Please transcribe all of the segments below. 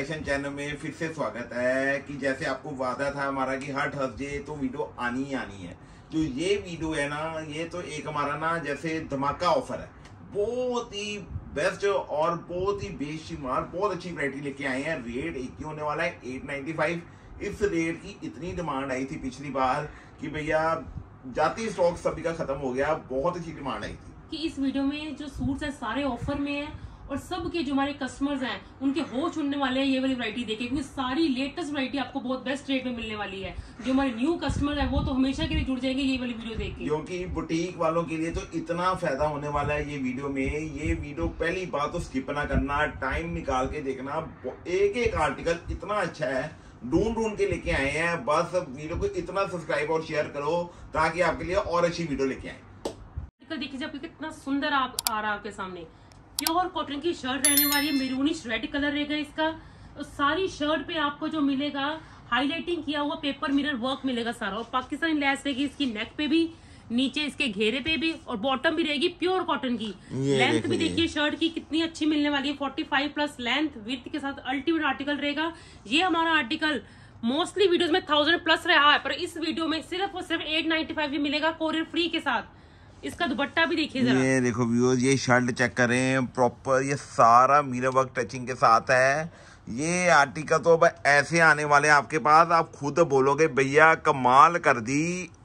Fashion channel में फिर से स्वागत है कि जैसे आपको वादा था हमारा कि हर थर्सडे तो वीडियो आनी ही आनी है जो ये वीडियो है ना ये तो एक हमारा ना जैसे धमाका ऑफर है बहुत ही बेस्ट और बहुत ही बेशुमार बहुत अच्छी वरायटी लेके आए हैं रेट एक ही होने वाला है एट नाइन्टी फाइव इस रेट की इतनी डिमांड आई थी पिछली बार कि भैया जाती स्टॉक सभी का खत्म हो गया बहुत अच्छी डिमांड आई थी कि इस वीडियो में जो सूट्स है सारे ऑफर में है और सब के जो हमारे कस्टमर्स हैं उनके हो चुनने वाले हैं ये वाली वरायटी देखे क्योंकि सारी लेटेस्ट वरायटी आपको बहुत बेस्ट रेट में मिलने वाली है जो हमारे न्यू कस्टमर है वो तो हमेशा के लिए जुड़ जाएंगे ये वाली वीडियो देख के क्योंकि बुटीक वालों के लिए तो इतना फायदा होने वाला है ये वीडियो में ये वीडियो पहली बार तो स्किप ना करना टाइम निकाल के देखना एक एक आर्टिकल इतना अच्छा है ढूंढ ढूंढ के लेके आए हैं बस वीडियो को इतना सब्सक्राइब और शेयर करो ताकि आपके लिए और अच्छी वीडियो लेके आए देखिए जब कितना सुंदर आप आ रहा है आपके सामने प्योर कॉटन की शर्ट रहने वाली है मेरूनिश रेड कलर रहेगा इसका सारी शर्ट पे आपको जो मिलेगा हाईलाइटिंग किया हुआ पेपर मिरर वर्क मिलेगा सारा और पाकिस्तानी लैस रहेगी इसकी नेक पे भी नीचे इसके घेरे पे भी और बॉटम भी रहेगी प्योर कॉटन की लेंथ भी देखिए शर्ट की कितनी अच्छी मिलने वाली है forty five plus length with के साथ अल्टीमेट आर्टिकल रहेगा ये हमारा आर्टिकल मोस्टली वीडियोस में थाउजेंड प्लस रहा है पर इस वीडियो में सिर्फ और सिर्फ एट नाइन्टी फाइव भी मिलेगा कोरियर फ्री के साथ इसका दुपट्टा भी देखिए जरा ये देखो व्यूअर्स ये शर्ट चेक करें प्रॉपर ये सारा मीरा वर्क टचिंग के साथ है ये आर्टिकल तो अब ऐसे आने वाले हैं आपके पास आप खुद बोलोगे भैया कमाल कर दी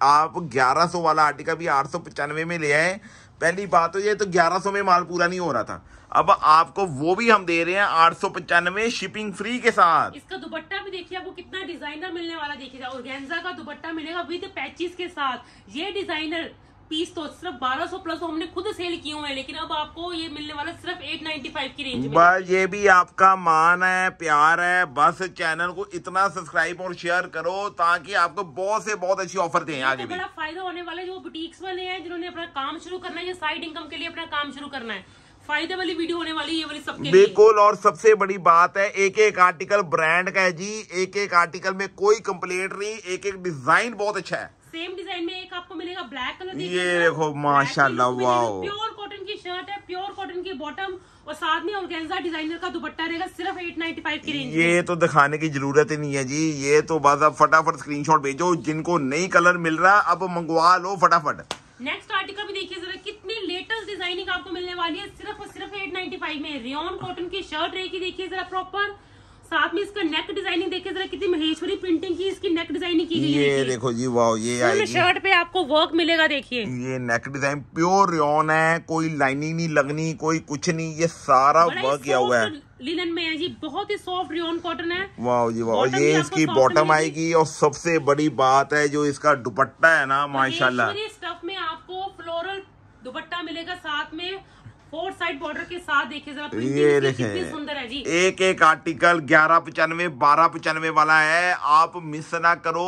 आप 1100 वाला आर्टिकल भी आठ में ले आए पहली बात तो ये तो 1100 में माल पूरा नहीं हो रहा था अब आपको वो भी हम दे रहे हैं आठ सौ पचानवे शिपिंग फ्री के साथ इसका दुपट्टा भी देखिए आपको कितना डिजाइनर मिलने वाला देखिएगा और गेंजा का दुपट्टा मिलेगा विद पैचिस के साथ ये डिजाइनर पीस तो सिर्फ 1200 प्लस तो हमने खुद सेल किए हुए हैं लेकिन अब आपको ये मिलने वाला सिर्फ 895 की रेंज में बस ये भी आपका मान है प्यार है बस चैनल को इतना सब्सक्राइब और शेयर करो ताकि आपको बहुत से बहुत अच्छी ऑफर दें आगे तो भी बड़ा फायदा होने वाले जो बुटीक्स वाले हैं जिन्होंने अपना काम शुरू करना है या साइड इनकम के लिए अपना काम शुरू करना है फायदे वाली वीडियो होने वाली ये वाली सबके बिल्कुल और सबसे बड़ी बात है एक एक आर्टिकल ब्रांड का है जी एक एक आर्टिकल में कोई कंप्लेंट नहीं एक एक डिजाइन बहुत अच्छा है सेम डिजाइन में एक आपको मिलेगा ब्लैक कलर ये देखो माशाल्लाह वाओ प्योर कॉटन की शर्ट है प्योर कॉटन की बॉटम और साथ में ऑर्गेन्जा डिजाइनर का दुपट्टा रहेगा सिर्फ एट नाइन्टी फाइव की रेंज ये तो दिखाने की जरूरत ही नहीं है जी ये तो बस आप फटाफट स्क्रीनशॉट भेजो जिनको नई कलर मिल रहा अब मंगवा लो फटाफट नेक्स्ट आर्टिकल भी देखिए जरा कितनी लेटेस्ट डिजाइनिंग आपको मिलने वाली है सिर्फ और सिर्फ एट नाइन्टी फाइव में रियोन कॉटन की शर्ट रहेगी देखिए जरा प्रॉपर साथ में इसका नेक डिजाइनिंग देखे जरा कितनी महेश्वरी प्रिंटिंग की इसकी नेक डिजाइनिंग की गई है ये देखो जी वाह ये आएगी शर्ट पे आपको वर्क मिलेगा देखिए ये नेक डिजाइन प्योर रियोन है कोई लाइनिंग नहीं लगनी कोई कुछ नहीं ये सारा वर्क किया हुआ है लिनन में है जी बहुत ही सॉफ्ट रियोन कॉटन है वाह जी वाह ये इसकी बॉटम आएगी और सबसे बड़ी बात है जो इसका दुपट्टा है ना माशाल्लाह स्टफ में आपको फ्लोरल दुपट्टा मिलेगा साथ में फोर साइड बॉर्डर के साथ देखिए जरा ये सुंदर है जी एक एक आर्टिकल ग्यारह पचानवे बारह पचानवे वाला है आप मिस ना करो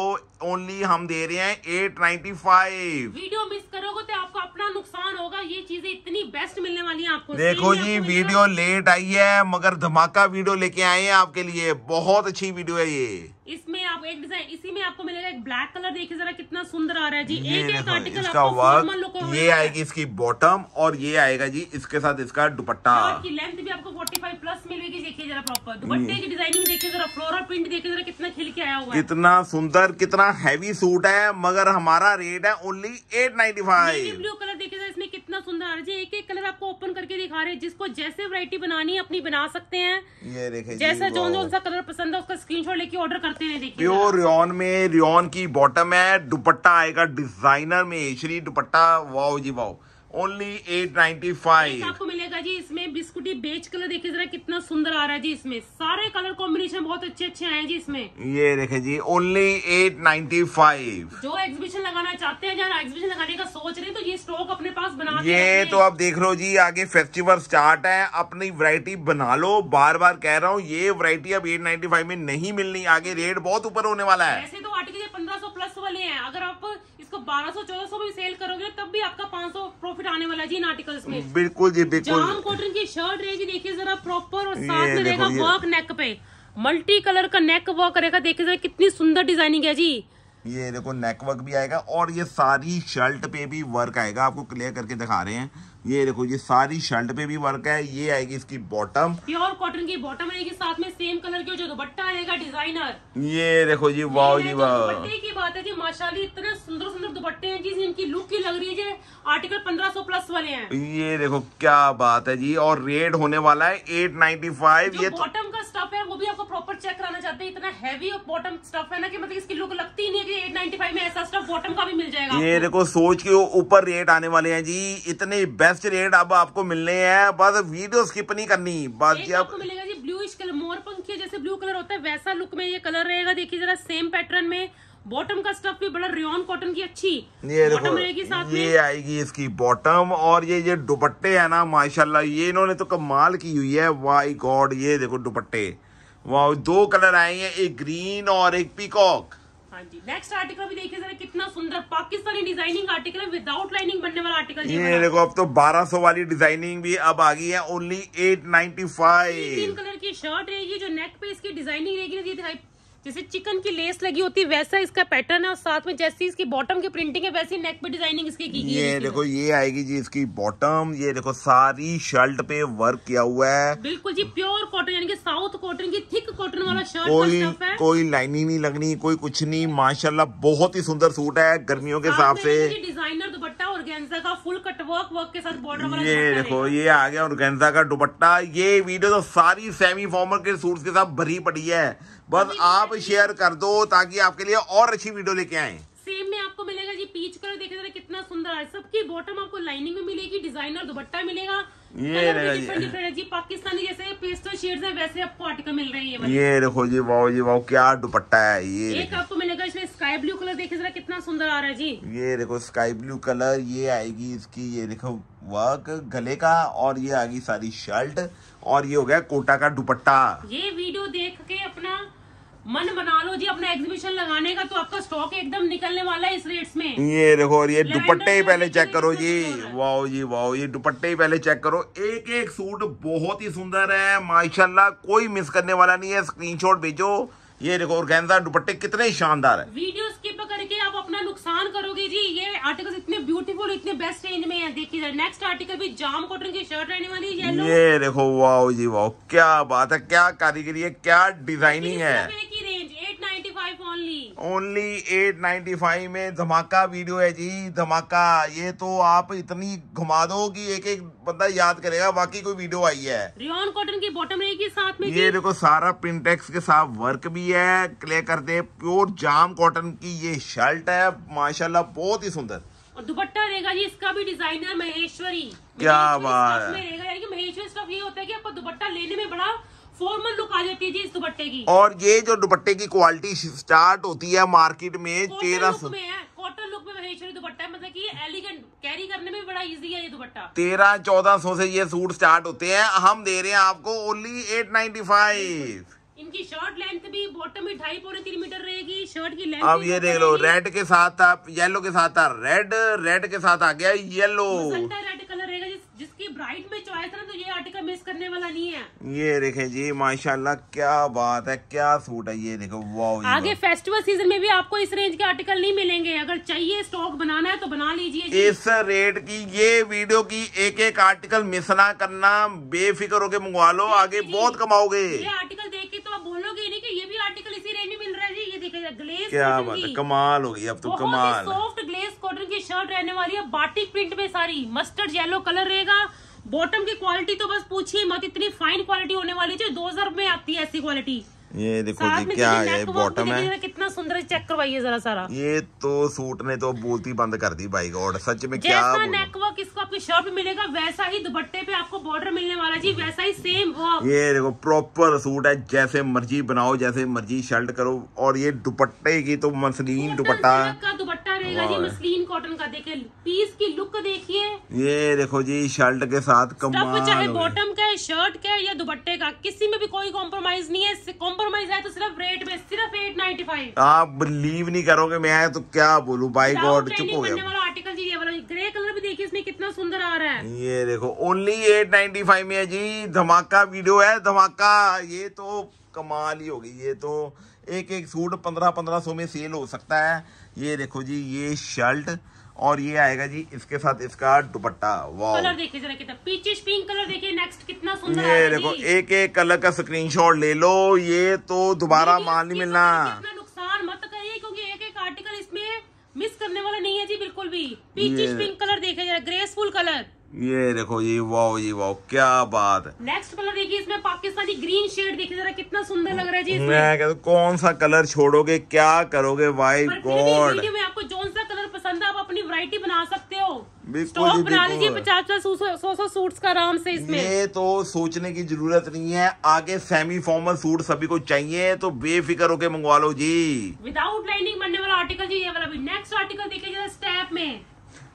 ओनली हम दे रहे हैं eight ninety five video miss करोगे तो आपको अपना नुकसान होगा ये चीजें इतनी बेस्ट मिलने वाली है आपको देखो जी वीडियो लेट आई है मगर धमाका वीडियो लेके आए हैं आपके लिए बहुत अच्छी वीडियो है ये इसमें आप एक डिजाइन इसी में आपको मिलेगा एक ब्लैक कलर देखिए जरा कितना सुंदर आ रहा है जी ये एक एक आर्टिकल आपको वर्क ये आएगी इसकी बॉटम और ये आएगा जी इसके साथ इसका दुपट्टा की लेंथ भी आपको 45 प्लस मिलेगी देखिए जरा प्रॉपर दुपट्टे हम्म। की डिजाइनिंग देखिए जरा फ्लोरल प्रिंट देखिए जरा कितना खिल के आया हुआ कितना सुंदर कितना हैवी सूट है मगर हमारा रेट है only eight ninety five blue colour देखिए जरा इसमें कितना सुंदर आ रहा है एक एक कलर आपको ओपन करके दिखा रहे हैं जिसको जैसे वरायटी बनानी है अपनी बना सकते हैं ये देखिए जैसा जो जो सा कलर पसंद है उसका स्क्रीन लेके ऑर्डर करते हैं देखिए प्योर रियोन में रियोन की बॉटम है दुपट्टा आएगा डिजाइनर में श्री दुपट्टा वाओ जी wow only eight ninety five आपको मिलेगा जी इसमें बिस्कुटी बेच कलर देखिए जरा कितना सुंदर आ रहा है जी इसमें सारे कलर कॉम्बिनेशन बहुत अच्छे अच्छे आए जी इसमें ये देखे जी ओनली एट नाइन्टी फाइव जो एग्जीबिशन लगाना चाहते हैं जहाँ एग्जीबिशन लगाने का सोच रहे तो ये स्टॉक अपने पास बना ये तो आप देख लो जी आगे फेस्टिवल स्टार्ट है अपनी वरायटी बना लो बार बार कह रहा हूँ ये वरायटी अब एट नाइन्टी फाइव में नहीं मिलनी आगे रेट बहुत ऊपर होने वाला है ऐसे तो आर्टिकल पंद्रह सौ प्लस वाले हैं अगर आप उसको 1200 1400 में सेल करोगे तब भी आपका 500 प्रॉफिट आने वाला है जी इन आर्टिकल्स में बिल्कुल जी बिल्कुल जाम कॉटन की शर्ट रहेगी देखिए जरा प्रॉपर और साथ में रहेगा वर्क नेक पे मल्टी कलर का नेक वर्क रहेगा देखिए जरा कितनी सुंदर डिजाइनिंग है जी ये देखो नेकवर्क भी आएगा और ये सारी शर्ट पे भी वर्क आएगा आपको क्लियर करके दिखा रहे हैं ये देखो ये सारी शर्ट पे भी वर्क है ये आएगी इसकी बॉटम प्योर कॉटन की बॉटम आएगी साथ में सेम कलर की जो दुपट्टा आएगा डिजाइनर ये देखो जी वाह जी वाह की बात है जी माशाल्लाह इतने सुंदर सुंदर दुपट्टे हैं जी इनकी लुक ही लग रही है आर्टिकल 1500 प्लस वाले हैं ये देखो क्या बात है जी और रेट होने वाला है एट ये बॉटम तो- स्टफ है वो भी आपको प्रॉपर चेक कराना चाहते हैं इतना हैवी और बॉटम स्टफ है ना कि मतलब इसकी लुक लगती ही नहीं है कि 895 में ऐसा स्टफ बॉटम का भी मिल जाएगा ये देखो सोच के ऊपर रेट आने वाले हैं जी इतने बेस्ट रेट अब आपको मिलने हैं बस वीडियो स्किप नहीं करनी बस जी आपको मिलेगा जी ब्लू कलर मोर पंखी जैसे ब्लू कलर होता है वैसा लुक में ये कलर रहेगा देखिए जरा सेम पैटर्न में बॉटम का स्टफ भी बड़ा रियोन कॉटन की अच्छी ये बॉटम रहेगी साथ ये में। आएगी इसकी बॉटम और ये ये दुपट्टे है ना माशाल्लाह ये इन्होंने तो कमाल की हुई है वाई गॉड ये देखो दुपट्टे वाह दो कलर आए हैं एक ग्रीन और एक पीकॉक नेक्स्ट आर्टिकल भी देखिए जरा कितना सुंदर पाकिस्तानी डिजाइनिंग आर्टिकल है विदाउट लाइनिंग बनने वाला आर्टिकल ये देखो अब तो 1200 वाली डिजाइनिंग भी अब आ गई है ओनली 895 तीन कलर की शर्ट रहेगी जो नेक पे इसकी डिजाइनिंग रहेगी दिखाई जैसे चिकन की लेस लगी होती है वैसा इसका पैटर्न है और साथ में जैसी इसकी बॉटम की प्रिंटिंग है वैसी नेक पे डिजाइनिंग इसकी की ये देखो, ये आएगी जी इसकी बॉटम ये देखो सारी शर्ट पे वर्क किया हुआ है बिल्कुल जी प्योर कॉटन यानी कि साउथ कॉटन की थिक कॉटन वाला शर्ट कोई कोई लाइनिंग नहीं लगनी कोई कुछ नहीं माशाला बहुत ही सुंदर सूट है गर्मियों के हिसाब से डिजाइनर दुपट्टा और का फुल कट वर्क वर्क के साथ बॉर्डर ये देखो ये आ गया और का दुपट्टा ये वीडियो तो सारी सेमी फॉर्मल के सूट के साथ भरी पड़ी है बस आप शेयर कर दो ताकि आपके लिए और अच्छी वीडियो लेके आए सेम में आपको मिलेगा जी पीच कलर देखे जरा कितना सुंदर है सबकी बॉटम आपको लाइनिंग में मिलेगी डिजाइनर दुपट्टा मिलेगा ये जी पाकिस्तानी जैसे पेस्टल है वैसे आपको मिल रही है ये देखो जी वाओ जी वाह क्या दुपट्टा है ये एक आपको मिलेगा इसमें स्काई ब्लू कलर देखे जरा कितना सुंदर आ रहा है जी ये देखो स्काई ब्लू कलर ये आएगी इसकी ये देखो वर्क गले का और ये आ गई सारी शर्ट और ये हो गया कोटा का दुपट्टा ये वीडियो देख के मन बना लो जी अपना एग्जीबिशन लगाने का तो आपका स्टॉक एकदम निकलने वाला है इस रेट्स में ये देखो और ये दुपट्टे ही पहले चेक करो जी वाओ जी वाओ ये दुपट्टे ही पहले चेक करो एक एक सूट बहुत ही सुंदर है माशाल्लाह कोई मिस करने वाला नहीं है स्क्रीनशॉट भेजो ये देखो और दुपट्टे कितने शानदार है वीडियो स्किप करके आप अपना नुकसान करोगे जी ये आर्टिकल इतने ब्यूटीफुल इतने बेस्ट रेंज में है देखिए नेक्स्ट आर्टिकल भी जाम कॉटन की शर्ट रहने वाली है ये देखो वाओ जी वाओ क्या बात है क्या कारीगरी है क्या डिजाइनिंग है ओनली एट नाइन्टी फाइव में धमाका वीडियो है जी धमाका ये तो आप इतनी घुमा दो कि एक एक बंदा याद करेगा बाकी कोई वीडियो आई है रियोन कॉटन की बॉटम रहेगी साथ में ये देखो सारा प्रिंटेक्स के साथ वर्क भी है क्ले करते प्योर जाम कॉटन की ये शर्ट है माशाल्लाह बहुत ही सुंदर और दुपट्टा रहेगा जी इसका भी डिजाइनर महेश्वरी क्या बात है महेश्वरी ये होता है कि आपको दुपट्टा लेने में बड़ा फॉर्मल लुक आ जाती है जी इस दुपट्टे की और ये जो दुपट्टे की क्वालिटी स्टार्ट होती है मार्केट में तेरह सौ कॉटन लुक में दुपट्टा मतलब की एलिगेंट कैरी करने में बड़ा ईजी है ये दुपट्टा तेरह चौदह सौ से ये सूट स्टार्ट होते हैं हम दे रहे हैं आपको ओनली एट नाइन्टी फाइव इनकी शर्ट लेंथ भी बॉटम में ढाई पौने तीन मीटर रहेगी शर्ट की लेंथ अब ये देख लो रेड के साथ आप येलो के साथ आ रेड रेड के साथ आ गया येलो रेड कलर रहेगा जिस, जिसकी ब्राइट में चॉइस है ना तो ये आर्टिकल मिस करने वाला नहीं है ये देखे जी माशाल्लाह क्या बात है क्या सूट है ये देखो वाओ आगे फेस्टिवल सीजन में भी आपको इस रेंज के आर्टिकल नहीं मिलेंगे अगर चाहिए स्टॉक बनाना है तो बना लीजिए इस रेट की ये वीडियो की एक एक आर्टिकल मिस ना करना बेफिक्र होके मंगवा लो आगे बहुत कमाओगे ये आर्टिकल बोलोगे नहीं कि ये भी आर्टिकल इसी रेंज में मिल रहा है जी ये देखिए ग्लेस क्या बात है कमाल हो गई अब तो कमाल सॉफ्ट ग्लेस कॉटन की शर्ट रहने वाली है बाटिक प्रिंट में सारी मस्टर्ड येलो कलर रहेगा बॉटम की क्वालिटी तो बस पूछिए मत इतनी फाइन क्वालिटी होने वाली है जो हजार में आती है ऐसी क्वालिटी ये देखो जी क्या है बॉटम है कितना सुंदर चेक करवाइए जरा सारा ये तो सूट ने तो बोलती बंद कर दी भाई गॉड सच में क्या नेक वर्क इसको आपकी शर्ट पे मिलेगा वैसा ही दुपट्टे पे आपको बॉर्डर मिलने वाला जी वैसा ही सेम वर्क ये देखो प्रॉपर सूट है जैसे मर्जी बनाओ जैसे मर्जी शर्ट करो और ये दुपट्टे की तो मसलिन दुपट्टा दुपट्टा रहेगा जी मसलिन कॉटन का देखिए पीस की लुक देखिए ये देखो जी शर्ट के साथ कमाल चाहे बॉटम का है शर्ट का है या दुपट्टे का किसी में भी कोई कॉम्प्रोमाइज नहीं है कॉम्प्रोमाइज है तो सिर्फ रेट में सिर्फ एट नाइन्टी फाइव आप बिलीव नहीं करोगे मैं तो क्या बोलूँ बाइक और चुप हो गया आर्टिकल जी ये वाला ग्रे कलर भी देखिए इसमें कितना सुंदर आ रहा है ये देखो ओनली एट नाइन्टी फाइव में है जी धमाका वीडियो है धमाका ये तो कमाल ही होगी ये तो एक एक सूट पंद्रह पंद्रह सौ में सेल हो सकता है ये देखो जी ये शर्ट और ये आएगा जी इसके साथ इसका दुपट्टा वाओ कलर देखिए पिंक कलर नेक्स्ट कितना ये देखो एक एक कलर का शॉट ले लो ये तो दोबारा माल नहीं मिलना तो नुकसान मत करिए क्योंकि एक एक आर्टिकल इसमें मिस करने वाला नहीं है जी बिल्कुल भी पीचिश पिंक कलर देखे जरा ग्रेसफुल कलर ये देखो ये वाओ ये वाओ क्या बात है नेक्स्ट कलर देखिए इसमें पाकिस्तानी ग्रीन शेड देखिए जरा कितना सुंदर लग रहा है जी मैं कहता हूँ कौन सा कलर छोड़ोगे क्या करोगे वाइट गॉड में आपको जोन सा कलर पसंद है आप अपनी वैरायटी बना सकते हो बिल्कुल बना लीजिए पचास पचास सौ सौ सूट का आराम से इसमें ये तो सोचने की जरूरत नहीं है आगे सेमी फॉर्मल सूट सभी को चाहिए तो बेफिक्र होके मंगवा लो जी विदाउट लाइनिंग बनने वाला आर्टिकल जी ये वाला भी नेक्स्ट आर्टिकल देखिए जरा स्टेप में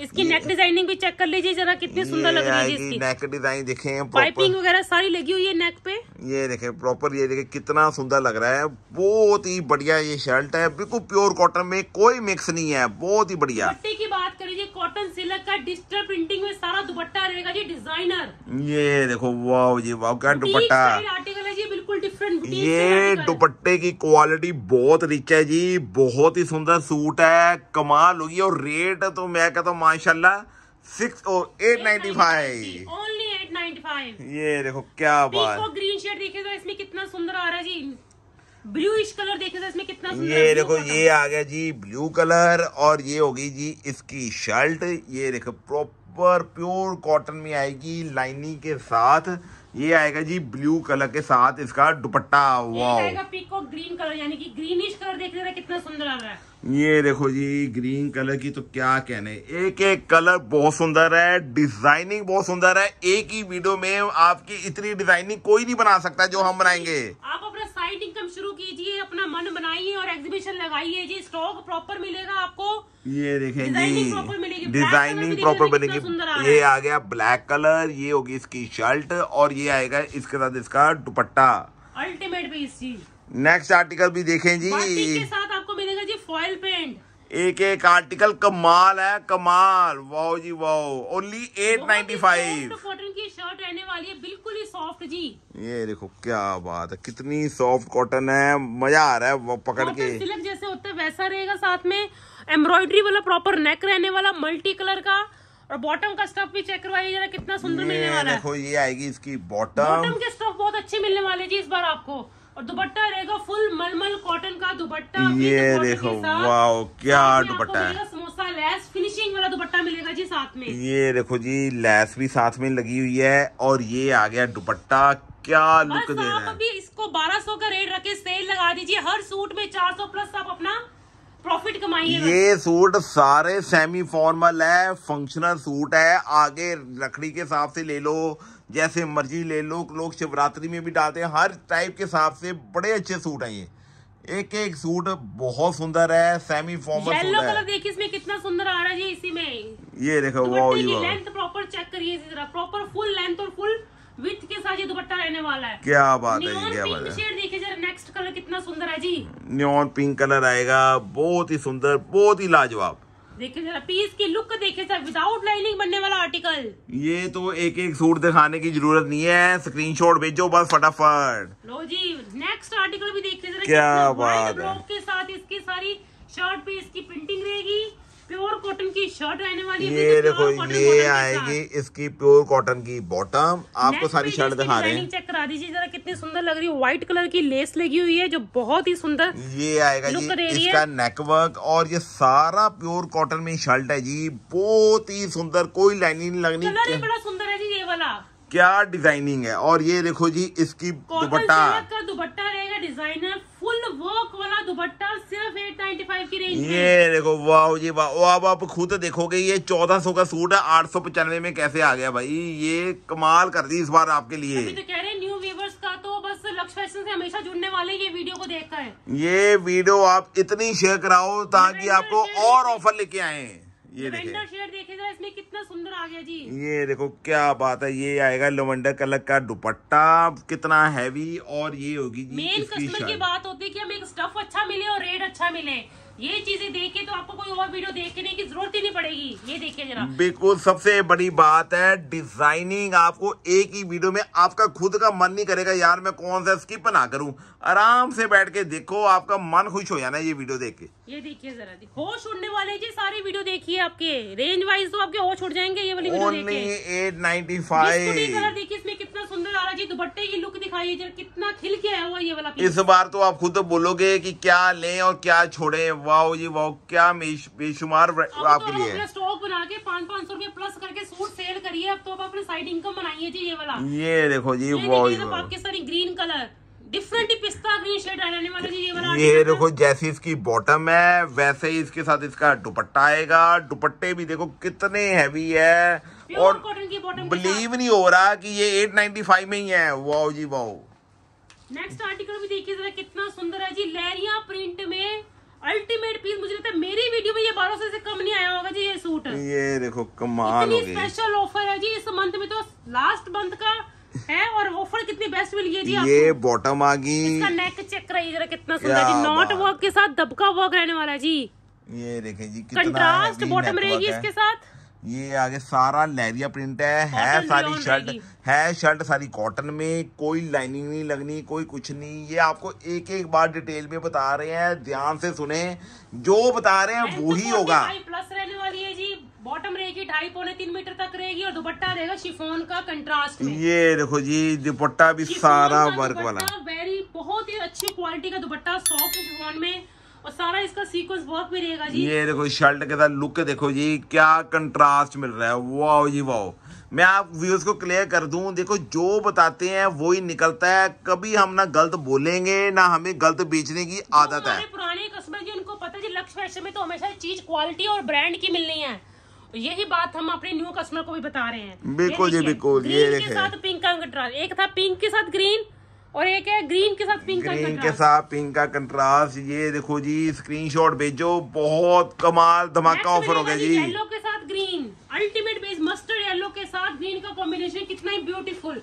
इसकी नेक डिजाइनिंग भी चेक कर लीजिए जरा कितनी सुंदर लग रही है इसकी नेक डिजाइन देखे पाइपिंग वगैरह सारी लगी हुई है नेक पे ये देखे प्रॉपर ये देखे कितना सुंदर लग रहा है बहुत ही बढ़िया ये शर्ट है बिल्कुल प्योर कॉटन में कोई मिक्स नहीं है बहुत ही बढ़िया की बात करें कॉटन सिल्क का डिजिटल प्रिंटिंग में सारा दुपट्टा रहेगा जी डिजाइनर ये देखो वाह जी वाह क्या दुपट्टा आर्टिकल है जी बिल्कुल डिफरेंट ये दुपट्टे की क्वालिटी बहुत रिच है जी बहुत ही सुंदर सूट है कमाल होगी और रेट तो मैं कहता हूँ माशाल्लाह सिक्स और eight ninety five only eight ninety five ये देखो क्या बात ग्रीन शेड देखे तो इसमें कितना सुंदर आ रहा है जी ब्लूइश कलर देखे तो इसमें कितना सुंदर ये देखो ये आ गया जी ब्लू कलर और ये होगी जी इसकी शर्ट ये देखो प्रॉपर प्योर कॉटन में आएगी लाइनिंग के साथ ये आएगा जी ब्लू कलर के साथ इसका दुपट्टा हुआ पीको ग्रीन कलर यानी कि ग्रीनिश कलर देख रहा कितना सुंदर आ रहा है ये देखो जी ग्रीन कलर की तो क्या कहने एक एक कलर बहुत सुंदर है डिजाइनिंग बहुत सुंदर है एक ही वीडियो में आपकी इतनी डिजाइनिंग कोई नहीं बना सकता जो हम बनाएंगे आप अपना साइड इनकम शुरू कीजिए अपना मन बनाइए और एग्जीबिशन लगाइए जी स्टॉक प्रॉपर मिलेगा आपको ये देखे जी डिजाइनिंग प्रॉपर बनेगी ये आ गया ब्लैक कलर ये होगी इसकी शर्ट और ये आएगा इसके साथ इसका दुपट्टा अल्टीमेट पीस जी नेक्स्ट आर्टिकल भी देखें जी के साथ फॉइल पेंट एक एक आर्टिकल कमाल है कमाल वाओ जी wow only eight ninety five cotton की शर्ट रहने वाली है बिल्कुल ही सॉफ्ट जी ये देखो क्या बात है कितनी सॉफ्ट कॉटन है मजा आ रहा है वो पकड़ के सिल्क जैसे होता है वैसा रहेगा साथ में एम्ब्रॉयडरी वाला प्रॉपर नेक रहने वाला मल्टी कलर का और बॉटम का स्टफ भी चेक करवाइए जरा कितना सुंदर मिलने वाला है देखो ये आएगी इसकी बॉटम बॉटम के स्टफ बहुत अच्छे मिलने वाले जी इस बार आपको और दुपट्टा रहेगा फुल मलमल कॉटन का दुपट्टा ये देखो वाओ क्या दुपट्टा है समोसा लेस फिनिशिंग वाला दुपट्टा मिलेगा जी साथ में ये देखो जी लेस भी साथ में लगी हुई है और ये आ गया दुपट्टा क्या लुक दे रहा है अभी इसको 1200 का रेट रखे सेल लगा दीजिए हर सूट में 400 प्लस आप अपना प्रॉफिट कमाइए ये सूट सारे सेमी फॉर्मल है फंक्शनल सूट है आगे लकड़ी के हिसाब से ले लो जैसे मर्जी ले लो लोग शिवरात्रि में भी डालते हैं हर टाइप के हिसाब से बड़े अच्छे सूट हैं ये एक एक सूट बहुत सुंदर है सेमी फॉर्मल येलो कलर देखिए इसमें कितना सुंदर आ रहा है जी इसी में ये देखो वाओ ये लेंथ प्रॉपर चेक करिए इसी तरह प्रॉपर फुल लेंथ और फुल विथ के साथ ये दुपट्टा रहने वाला है क्या बात है जी क्या बात है शेड देखिए जरा नेक्स्ट कलर कितना सुंदर है जी न्योन पिंक कलर आएगा बहुत ही सुंदर बहुत ही लाजवाब देखिए जरा पीस की लुक देखिए सर विदाउट लाइनिंग बनने वाला आर्टिकल ये तो एक एक सूट दिखाने की जरूरत नहीं है स्क्रीन शॉट भेजो बस फटाफट लो जी नेक्स्ट आर्टिकल भी देखिए जरा क्या बात है के साथ इसकी सारी शर्ट पे इसकी प्रिंटिंग रहेगी प्योर कॉटन की शर्ट रहने वाली है ये देखो ये आएगी इसकी प्योर कॉटन की बॉटम आपको सारी शर्ट दिखा रहे हैं चेक करा दीजिए जरा कितनी सुंदर लग रही है व्हाइट कलर की लेस लगी हुई है जो बहुत ही सुंदर ये आएगा जी इसका नेकवर्क और ये सारा प्योर कॉटन में शर्ट है जी बहुत ही सुंदर कोई लाइनिंग लगनी बड़ा सुंदर है जी ये वाला क्या डिजाइनिंग है और ये देखो जी इसकी दुपट्टा दुपट्टा रहेगा डिजाइनर दुपट्टा सिर्फ की रेंज ये देखो वाह जी वाह अब आप खुद देखोगे ये चौदह सौ का सूट है आठ में कैसे आ गया भाई ये कमाल कर दी इस बार आपके लिए तो कह रहे न्यू व्यूवर्स का तो बस लक्ष्य फैशन से हमेशा जुड़ने वाले ये वीडियो को देखकर ये वीडियो आप इतनी शेयर कराओ ताकि आपको और ऑफर लेके आए ये देखिए तो इसमें कितना सुंदर आ गया जी ये देखो क्या बात है ये आएगा लोवेंडर कलर का दुपट्टा कितना हैवी और ये होगी मेन कस्टमर की बात होती है कि हमें स्टफ अच्छा मिले और रेट अच्छा मिले ये चीजें देखे तो आपको कोई और वीडियो देखने की जरूरत ही नहीं पड़ेगी ये देखिए जरा बिल्कुल सबसे बड़ी बात है डिजाइनिंग आपको एक ही वीडियो में आपका खुद का मन नहीं करेगा यार मैं कौन सा स्किप ना करूं आराम से बैठ के देखो आपका मन खुश हो जाना ये वीडियो देख के ये देखिए जरा होश उड़ने वाले जी सारी वीडियो देखिए आपके रेंज वाइज तो आपके होश उड़ जाएंगे ये वाली वीडियो एट नाइनटी फाइव देखिए इसमें कितना सुंदर आ रहा है दुपट्टे की लुक दिखाई कितना खिल के आया हुआ ये वाला इस बार तो आप खुद बोलोगे की क्या ले और क्या छोड़े वाओ जी वाओ क्या बेशुमार तो आपके लिए स्टॉक बना के पाँच पाँच सौ रूपए प्लस करके सूट सेल करिए अब तो आप अपने साइड इनकम बनाइए जी ये वाला ये देखो जी wow Pakistani green colour different पिस्ता ग्रीन शेड आने वाला जी ये वाला ये देखो जैसी इसकी बॉटम है वैसे ही इसके साथ इसका दुपट्टा आएगा दुपट्टे भी देखो कितने हैवी है और बिलीव नहीं हो रहा कि ये 895 में ही है वाओ जी वाओ नेक्स्ट आर्टिकल भी देखिए जरा कितना सुंदर है जी लहरिया प्रिंट में अल्टीमेट पीस मुझे लगता है मेरी वीडियो में ये बारह सौ से कम नहीं आया होगा जी ये सूट ये देखो कमाल हो गई स्पेशल ऑफर है जी इस मंथ में तो लास्ट मंथ का है और ऑफर कितनी बेस्ट मिल गई जी ये बॉटम आ गई नेक चेक कराइए जरा कितना सुंदर जी नॉट वर्क के साथ दबका वर्क रहने वाला जी ये देखे जी कंट्रास्ट बॉटम रहेगी इसके साथ ये आगे सारा लहरिया प्रिंट है है सारी शर्ट है शर्ट सारी कॉटन में कोई लाइनिंग नहीं लगनी कोई कुछ नहीं ये आपको एक एक बार डिटेल में बता रहे हैं ध्यान से सुने जो बता रहे हैं वो ही होगा प्लस रहने वाली है जी बॉटम रहेगी ढाई पौने तीन मीटर तक रहेगी और दुपट्टा रहेगा शिफोन का कंट्रास्ट में ये देखो जी दुपट्टा भी सारा वर्क वाला वेरी बहुत ही अच्छी क्वालिटी का दुपट्टा सॉफ्ट शिफोन में और सारा इसका सीक्वेंस बहुत मिलेगा जी ये देखो शर्ट के साथ लुक देखो जी क्या कंट्रास्ट मिल रहा है जी मैं आप व्यूज को क्लियर कर दूं देखो जो बताते हैं वो ही निकलता है कभी हम ना गलत बोलेंगे ना हमें गलत बेचने की आदत है पुराने कस्टमर जी उनको पता है लक्ष्य फैशन में तो हमेशा चीज क्वालिटी और ब्रांड की मिलनी है तो यही बात हम अपने न्यू कस्टमर को भी बता रहे हैं बिल्कुल जी बिल्कुल ये के साथ पिंक का एक था पिंक के साथ ग्रीन और एक है ग्रीन के साथ पिंक ग्रीन का के साथ पिंक का कंट्रास्ट ये देखो जी स्क्रीनशॉट भेजो बहुत कमाल धमाका ऑफर हो गया जी येलो के साथ green ultimate base mustard yellow के साथ ग्रीन का कॉम्बिनेशन कितना ब्यूटीफुल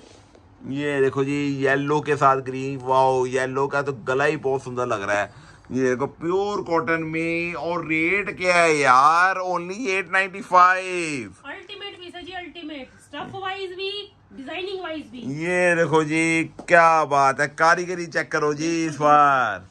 ये देखो जी येलो के साथ ग्रीन वाओ येलो का तो गला ही बहुत सुंदर लग रहा है ये देखो प्योर कॉटन में और रेट क्या है यार only eight ninety five ultimate piece है जी अल्टीमेट स्टफ वाइज भी डिजाइनिंग वाइज भी ये देखो जी क्या बात है कारीगरी चेक करो जी इस बार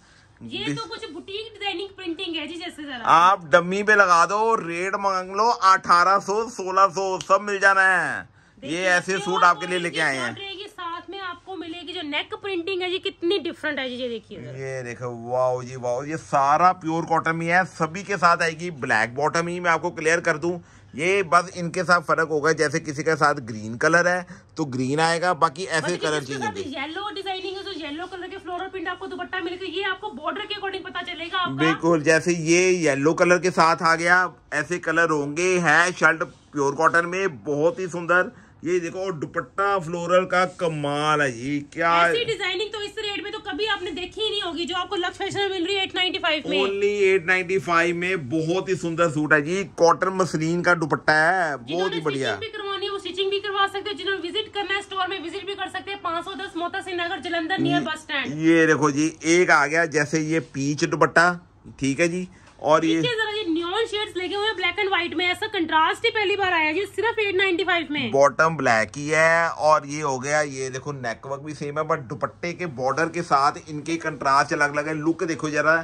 ये तो कुछ बुटीक डिजाइनिंग प्रिंटिंग है जी जैसे जरा आप डमी पे लगा दो रेट मांग लो अठारह सो, सोलह सो सब मिल जाना है ये ऐसे सूट आपके लिए लेके आए हैं साथ में आपको मिलेगी जो नेक प्रिंटिंग है जी कितनी डिफरेंट है जी ये देखिए ये देखो वाओ जी वाओ ये सारा प्योर कॉटन ही है सभी के साथ आएगी ब्लैक बॉटम ही मैं आपको क्लियर कर दूँ ये बस इनके साथ फर्क होगा जैसे किसी के साथ ग्रीन कलर है तो ग्रीन आएगा बाकी ऐसे कलर चाहिए येलो डिजाइनिंग है तो येलो कलर के फ्लोरल प्रिंट आपको दुपट्टा मिलेगा ये आपको बॉर्डर के अकॉर्डिंग पता चलेगा आपका बिल्कुल जैसे ये येलो कलर के साथ आ गया ऐसे कलर होंगे है शर्ट प्योर कॉटन में बहुत ही सुंदर ये देखो दुपट्टा फ्लोरल का कमाल है जी क्या ऐसी डिजाइनिंग तो इस रेट में तो कभी आपने देखी ही नहीं होगी जो आपको लक्स फैशन में मिल रही है 895 में ओनली 895 में बहुत ही सुंदर सूट है जी कॉटन मशीन का दुपट्टा है बहुत ही बढ़िया करवानी है वो स्टिचिंग भी करवा सकते हैं जिन्होंने विजिट करना है स्टोर में विजिट भी कर सकते हैं पाँच सौ दस Mota Singh Nagar Jalandhar near bus stand ये देखो जी एक आ गया जैसे ये पीच दुपट्टा ठीक है जी और ये ऑल शेड्स लेके हुए ब्लैक एंड व्हाइट में ऐसा कंट्रास्ट ही पहली बार आया जी सिर्फ 895 में बॉटम ब्लैक ही है और ये हो गया ये देखो नेकवर्क भी सेम है बट दुपट्टे के बॉर्डर के साथ इनके कंट्रास्ट अलग अलग है लुक देखो जरा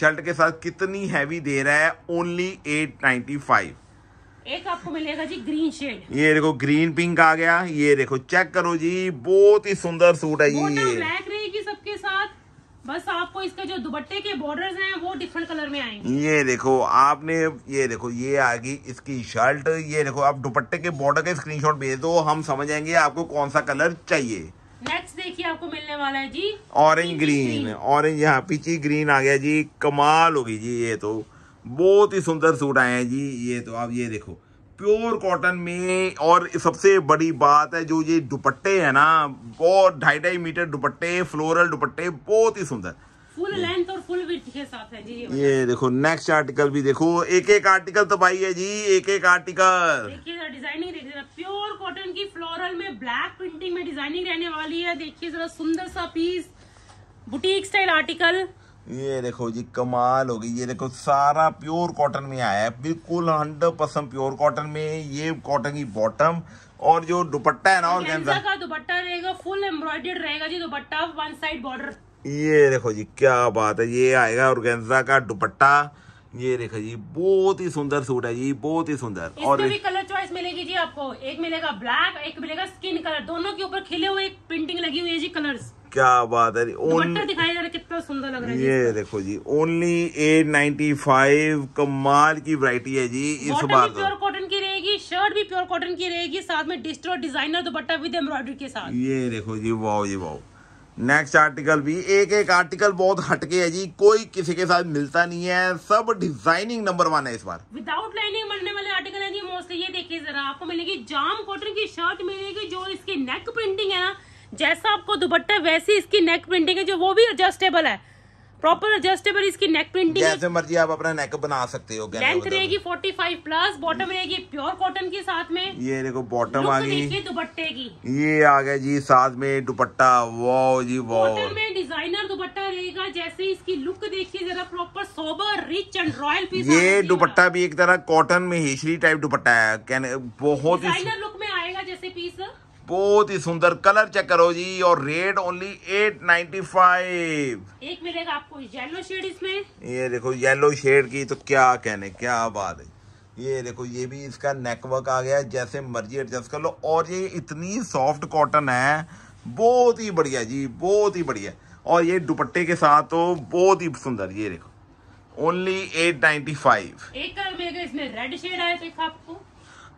शर्ट के साथ कितनी हैवी दे रहा है ओनली एट नाइन्टी फाइव एक आपको मिलेगा जी ग्रीन शेड ये देखो ग्रीन पिंक आ गया ये देखो चेक करो जी बहुत ही सुंदर सूट है ये ब्लैक रहेगी सबके साथ बस आपको इसके जो दुपट्टे के बॉर्डर्स हैं वो डिफरेंट कलर में आएंगे ये देखो आपने ये देखो ये आ गई इसकी शर्ट ये देखो आप दुपट्टे के बॉर्डर का स्क्रीनशॉट भेज दो हम समझ आएंगे आपको कौन सा कलर चाहिए नेक्स्ट देखिए आपको मिलने वाला है जी ऑरेंज ग्रीन ऑरेंज यहाँ पीछे ग्रीन आ गया जी कमाल होगी जी ये तो बहुत ही सुंदर सूट आए हैं जी ये तो आप ये देखो प्योर कॉटन में और सबसे बड़ी बात है जो ये दुपट्टे है ना बहुत ढाई ढाई मीटर दुपट्टे फ्लोरल दुपट्टे बहुत ही सुंदर फुल लेंथ और फुल विथ के साथ है जी ये, देखो नेक्स्ट आर्टिकल भी देखो एक एक आर्टिकल तो भाई है जी एक एक आर्टिकल देखिए डिजाइनिंग देखिए प्योर कॉटन की फ्लोरल में ब्लैक प्रिंटिंग में डिजाइनिंग रहने वाली है देखिए जरा सुंदर सा पीस बुटीक स्टाइल आर्टिकल ये देखो जी कमाल हो गई ये देखो सारा प्योर कॉटन में आया है बिल्कुल हंड्रेड परसेंट प्योर कॉटन में ये कॉटन की बॉटम और जो दुपट्टा है ना और दुपट्टा रहेगा फुल एम्ब्रॉयडर्ड रहेगा जी दुपट्टा वन साइड बॉर्डर ये देखो जी क्या बात है ये आएगा और का दुपट्टा ये देखो जी बहुत ही सुंदर सूट है जी बहुत ही सुंदर और भी कलर चॉइस मिलेगी जी आपको एक मिलेगा ब्लैक एक मिलेगा स्किन कलर दोनों के ऊपर खिले हुए एक प्रिंटिंग लगी हुई है जी कलर्स क्या बात है ये देखो जी ओनली एट नाइन्टी फाइव कमाल की वरायटी है जी इस बार प्योर कॉटन की रहेगी शर्ट भी प्योर कॉटन की रहेगी साथ में डिस्ट्रो डिजाइनर दुपट्टा विद एम्ब्रॉयडरी के साथ ये देखो जी वाओ जी वाओ नेक्स्ट आर्टिकल भी एक एक आर्टिकल बहुत हटके है जी कोई किसी के साथ मिलता नहीं है सब डिजाइनिंग नंबर वन है इस बार विदाउट लाइनिंग वाले आर्टिकल है जी मोस्टली ये देखिए जरा आपको मिलेगी जाम कॉटन की शर्ट मिलेगी जो इसकी नेक प्रिंटिंग है ना जैसा आपको दुपट्टा वैसी इसकी नेक प्रिंटिंग है जो वो भी एडजस्टेबल है प्रॉपर एडजस्टेबल इसकी नेक प्रिंटिंग जैसे मर्जी आप अपना नेक बना सकते हो लेंथ रहेगी 45 प्लस बॉटम रहेगी प्योर कॉटन के साथ में ये देखो बॉटम आ गई दुपट्टे की ये आ गया जी साथ में दुपट्टा वो जी वाओ में डिजाइनर दुपट्टा रहेगा जैसे इसकी लुक देखिए जरा proper sober rich and royal piece ये दुपट्टा भी एक तरह कॉटन में हिशरी टाइप दुपट्टा है बहुत डिजाइनर लुक में आएगा जैसे पीस बहुत ही सुंदर कलर चेक करो जी और rate only eight ninety five एक मिलेगा आपको येलो शेड इसमें ये देखो येलो शेड की तो क्या कहने क्या बात है ये देखो ये भी इसका नेकवर्क आ गया जैसे मर्जी एडजस्ट कर लो और ये इतनी सॉफ्ट कॉटन है बहुत ही बढ़िया जी बहुत ही बढ़िया और ये दुपट्टे के साथ तो बहुत ही सुंदर ये देखो ओनली एट नाइन्टी फाइव एक इसमें रेड शेड आया तो आपको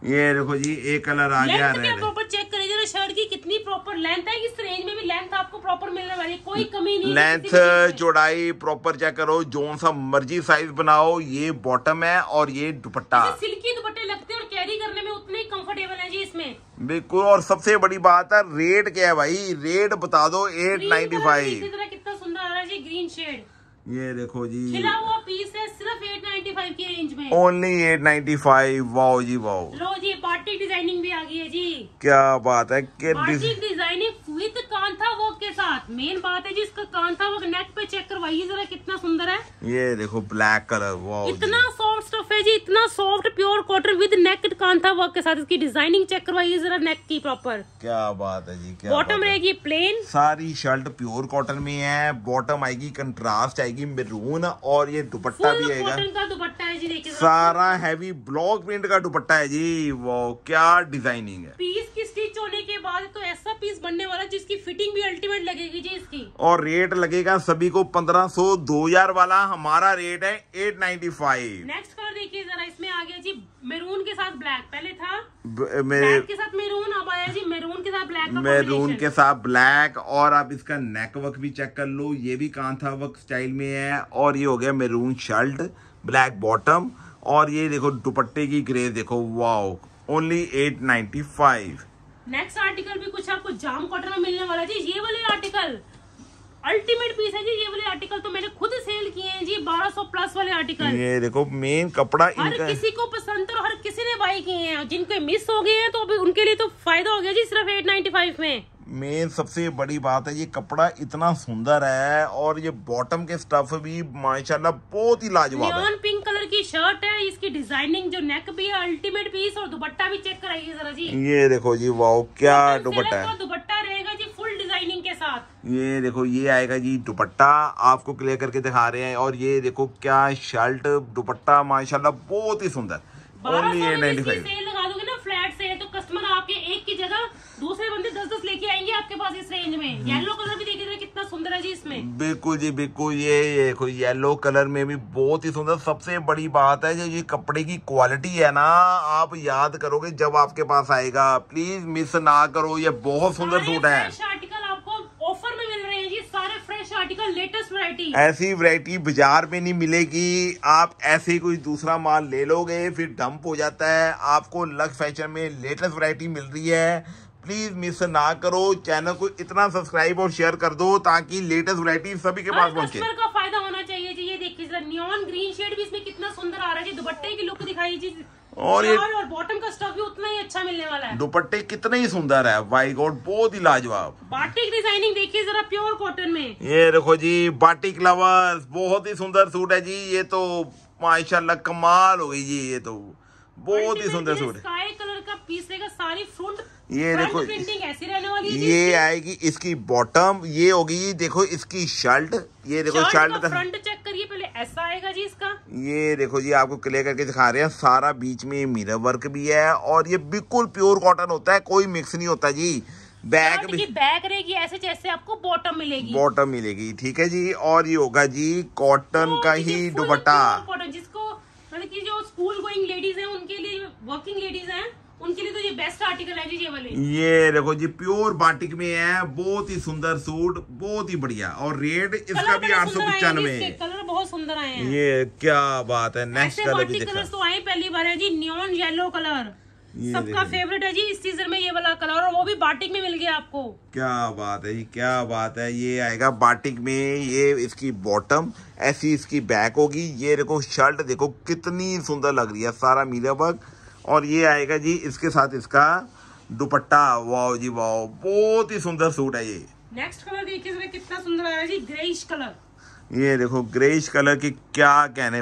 ये देखो जी एक कलर आ गया प्रॉपर चेक करें जरा शर्ट की कितनी प्रॉपर लेंथ है इस रेंज में भी लेंथ आपको प्रॉपर मिलने वाली कोई कमी नहीं लेंथ जोड़ाई प्रॉपर चेक करो जो सा मर्जी साइज बनाओ ये बॉटम है और ये दुपट्टा सिल्की दुपट्टे लगते हैं और कैरी करने में उतने ही कंफर्टेबल है जी इसमें बिल्कुल और सबसे बड़ी बात है रेट क्या है भाई रेट बता दो एट नाइन्टी फाइव कितना सुंदर आ रहा है जी ग्रीन शेड ये देखो जी खिला हुआ पीस है सिर्फ 895 की रेंज में ओनली 895 वाओ जी वाओ लो जी पार्टी डिजाइनिंग भी आ गई है जी क्या बात है कि batik designing with kantha work के साथ मेन बात है जी इसका कांथा वर्क नेक पे चेक करवाइए जरा कितना सुंदर है ये देखो ब्लैक कलर वाओ इतना सॉफ्ट स्टफ है जी इतना soft pure cotton with neck kantha work के साथ इसकी डिजाइनिंग चेक करवाइए जरा नेक की प्रॉपर क्या बात है जी क्या बॉटम रहेगी प्लेन सारी शर्ट प्योर कॉटन में है बॉटम आएगी कंट्रास्ट आएगी आएगी मरूना और ये दुपट्टा भी आएगा दुपट्टा है जी देखिए सारा हैवी ब्लॉक प्रिंट का दुपट्टा है जी वो क्या डिजाइनिंग है पीस की स्टिच होने के बाद तो ऐसा पीस बनने वाला जिसकी फिटिंग भी अल्टीमेट लगेगी जी इसकी और रेट लगेगा सभी को पंद्रह सौ दो हजार वाला हमारा रेट है eight ninety five next colour देखिए जरा इसमें आ गया जी मेरून के साथ ब्लैक पहले था मेरे ब्लैक के साथ मेरून अब आया जी मेरून के साथ ब्लैक मेरून के साथ ब्लैक और आप इसका नेक वर्क भी चेक कर लो ये भी कांथा वर्क स्टाइल में है और ये हो गया मेरून शर्ट ब्लैक बॉटम और ये देखो दुपट्टे की ग्रे देखो wow only eight ninety five next article भी कुछ आपको जाम कॉटन में मिलने वाला जी ये वाले आर्टिकल अल्टीमेट पीस है जी ये वाले आर्टिकल तो मैंने खुद सेल किए हैं जी 1200 प्लस वाले आर्टिकल ये देखो मेन कपड़ा हर किसी को पसंद और हर किसी ने बाई किए हैं जिनके मिस हो गए हैं तो अभी उनके लिए तो फायदा हो गया जी सिर्फ 895 में मेन सबसे बड़ी बात है ये कपड़ा इतना सुंदर है और ये बॉटम के स्टफ भी माशाल्लाह बहुत ही लाजवाब है पिंक कलर की शर्ट है इसकी डिजाइनिंग जो नेक भी है अल्टीमेट पीस और दुपट्टा भी चेक कराइए जरा जी ये देखो जी वाओ क्या दुपट्टा है दुपट्टा रहेगा जी ये देखो ये आएगा जी दुपट्टा आपको क्लियर करके दिखा रहे हैं और ये देखो क्या शर्ट दुपट्टा माशाल्लाह बहुत ही सुंदर ओनली ये नाइनटी तो फाइव दूसरे बंदे दस दस लेके आएंगे आपके पास इस रेंज में येलो हम्म। कलर भी कितना सुंदर है जी इसमें बिल्कुल जी बिल्कुल ये देखो येलो कलर में भी बहुत ही सुंदर सबसे बड़ी बात है जो ये कपड़े की क्वालिटी है ना आप याद करोगे जब आपके पास आएगा प्लीज मिस ना करो ये बहुत सुंदर सूट है पार्टी का लेटेस्ट वरायटी ऐसी वरायटी बाजार में नहीं मिलेगी आप ऐसे कोई दूसरा माल ले लोगे फिर डंप हो जाता है आपको लक्स फैशन में लेटेस्ट वरायटी मिल रही है प्लीज़ मिस ना करो चैनल को इतना सब्सक्राइब और शेयर कर दो ताकि लेटेस्ट वरायटी सभी के पास पहुंचे का फायदा होना चाहिए जी ये देखिए जरा नियॉन ग्रीन शेड भी इसमें कितना सुंदर आ रहा है दुपट्टे की लुक दिखाई जी और ये और बॉटम का स्टफ भी उतना ही अच्छा मिलने वाला है दुपट्टे कितने ही सुंदर है वाई गॉड बहुत ही लाजवाब बाटिक डिजाइनिंग देखिए जरा प्योर कॉटन में ये देखो जी बाटिक लवर बहुत ही सुंदर सूट है जी ये तो माशाल्लाह कमाल हो गई जी ये तो बहुत ही सुंदर सूट है कलर का पीस रहेगा सारी फ्रंट ये देखो ऐसी रहने वाली ये आएगी इसकी बॉटम ये होगी देखो इसकी शर्ट ये देखो शर्ट, का फ्रंट चेक ऐसा आएगा जी इसका ये देखो जी आपको क्लियर करके दिखा रहे हैं सारा बीच में मिरर वर्क भी है और ये बिल्कुल प्योर कॉटन होता है कोई मिक्स नहीं होता जी बैग हाँ, भी बैग रहेगी ऐसे जैसे आपको बॉटम मिलेगी बॉटम मिलेगी ठीक है जी और ये होगा जी कॉटन तो का ही दुपट्टा जिसको मतलब की जो स्कूल गोइंग लेडीज है उनके लिए वर्किंग लेडीज है उनके लिए तो ये बेस्ट आर्टिकल है जी ये वाले ये देखो जी प्योर बाटिक में है बहुत ही सुंदर सूट बहुत ही बढ़िया और रेट इसका भी आठ सौ पचानवे कलर बहुत सुंदर आए हैं ये क्या बात है नेक्स्ट कलर भी कलर तो आए पहली बार है जी न्योन येलो कलर सबका फेवरेट है जी इस सीजन में ये वाला कलर और वो भी बाटिक में मिल गया आपको क्या बात है जी क्या बात है ये आएगा बाटिक में ये इसकी बॉटम ऐसी इसकी बैक होगी ये देखो शर्ट देखो कितनी सुंदर लग रही है सारा मीरा वर्क और ये आएगा जी इसके साथ इसका दुपट्टा वाओ जी वाओ बहुत ही सुंदर सूट है ये नेक्स्ट कलर देखिए कितना सुंदर आ रहा है जी ग्रेइश कलर ये देखो ग्रेइश कलर की क्या कहने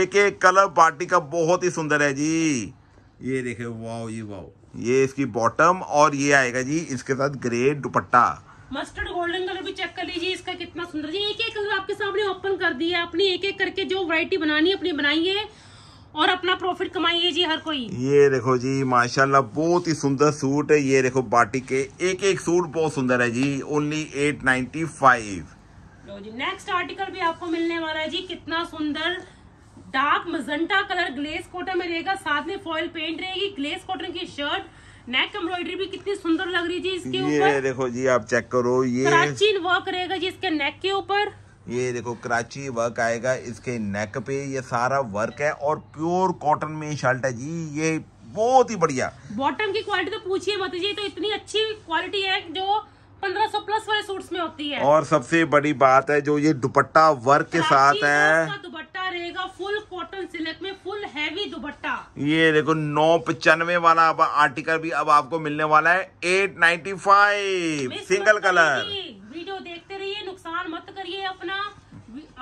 एक एक कलर पार्टी का बहुत ही सुंदर है जी ये देखे वाओ जी वाओ ये इसकी बॉटम और ये आएगा जी इसके साथ grey dupatta mustard golden colour भी चेक कर लीजिए इसका कितना सुंदर जी एक एक कलर आपके सामने ओपन कर दिया अपनी एक एक करके जो वरायटी बनानी है अपनी बनाइए और अपना प्रॉफिट कमाइए जी हर कोई ये देखो जी माशाल्लाह बहुत ही सुंदर सूट है ये देखो बाटी के एक एक सूट बहुत सुंदर है जी only eight ninety five next article भी आपको मिलने वाला है जी कितना सुंदर dark magenta colour glace cotton में रहेगा साथ में फॉइल पेंट रहेगी ग्लेस कॉटन की शर्ट नेक एम्ब्रॉयडरी भी कितनी सुंदर लग रही जी इसके ऊपर देखो जी आप चेक करो ये प्राचीन वर्क रहेगा जी इसके नेक के ऊपर ये देखो कराची वर्क आएगा इसके नेक पे ये सारा वर्क है और प्योर कॉटन में शर्ट है जी ये बहुत ही बढ़िया बॉटम की क्वालिटी तो पूछिए मत जी तो इतनी अच्छी क्वालिटी है जो 1500 प्लस वाले सूट्स में होती है और सबसे बड़ी बात है जो ये दुपट्टा वर्क के साथ है दुपट्टा रहेगा फुल कॉटन सिल्क में फुल हैवी दुपट्टा ये देखो नौ पचानवे वाला अब आर्टिकल भी अब आपको मिलने वाला है eight ninety five single colour video देखते रहिए नुकसान मत करिए अपना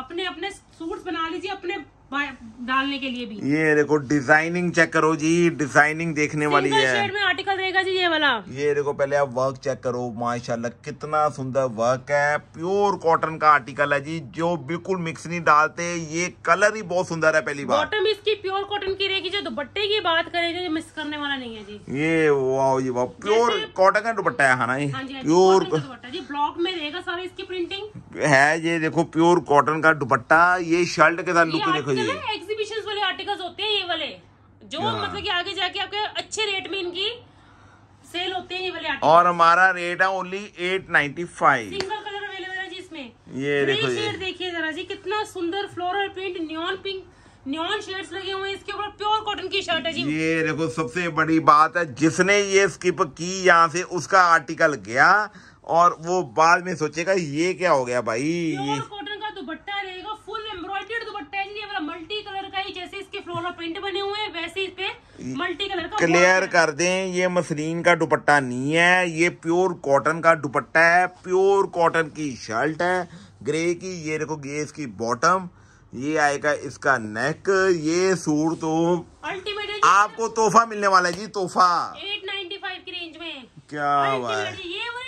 अपने अपने सूट्स बना लीजिए अपने डालने के लिए भी ये देखो डिजाइनिंग चेक करो जी डिजाइनिंग देखने वाली है शेड में आर्टिकल रहेगा जी ये वाला ये देखो पहले आप वर्क चेक करो माशाल्लाह कितना सुंदर वर्क है प्योर कॉटन का आर्टिकल है जी जो बिल्कुल मिक्स नहीं डालते ये कलर ही बहुत सुंदर है पहली बार बॉटम इसकी प्योर कॉटन की रहेगी जो दुपट्टे की बात करें जो मिक्स करने वाला नहीं है जी ये वाह जी वाह प्योर कॉटन का दुपट्टा है ना ये प्योर हाँ जी ब्लॉक हाँ में रहेगा सारी इसकी प्रिंटिंग है ये देखो प्योर कॉटन का दुपट्टा ये शर्ट के साथ लुक तो देखो ये तो एग्जीबिशन वाले आर्टिकल्स होते हैं ये वाले जो हाँ। मतलब कि आगे जाके आपके अच्छे रेट में इनकी सेल होते हैं ये वाले आर्टिकल और हमारा रेट है only eight ninety five single colour available है जिसमें ये देखो शेड देखिए जरा जी कितना सुंदर floral print neon pink neon shades लगे हुए हैं इसके ऊपर प्योर कॉटन की शर्ट है जी ये देखो सबसे बड़ी बात है जिसने ये स्किप की यहाँ से उसका आर्टिकल गया और वो बाद में सोचेगा ये क्या हो गया भाई ये कॉटन का दुपट्टा रहेगा ये वाला मल्टी कलर का ही जैसे इसके फ्लोरल प्रिंट बने हुए हैं वैसे इस पे मल्टी कलर का क्लियर कर दें ये मसलिन का दुपट्टा नहीं है ये प्योर कॉटन का दुपट्टा है प्योर कॉटन की शर्ट है ग्रे की ये देखो ये इसकी बॉटम ये आएगा इसका नेक ये सूट तो अल्टीमेट आपको तोहफा मिलने वाला है जी तोहफा एट नाइन्टी फाइव की रेंज में क्या बात ये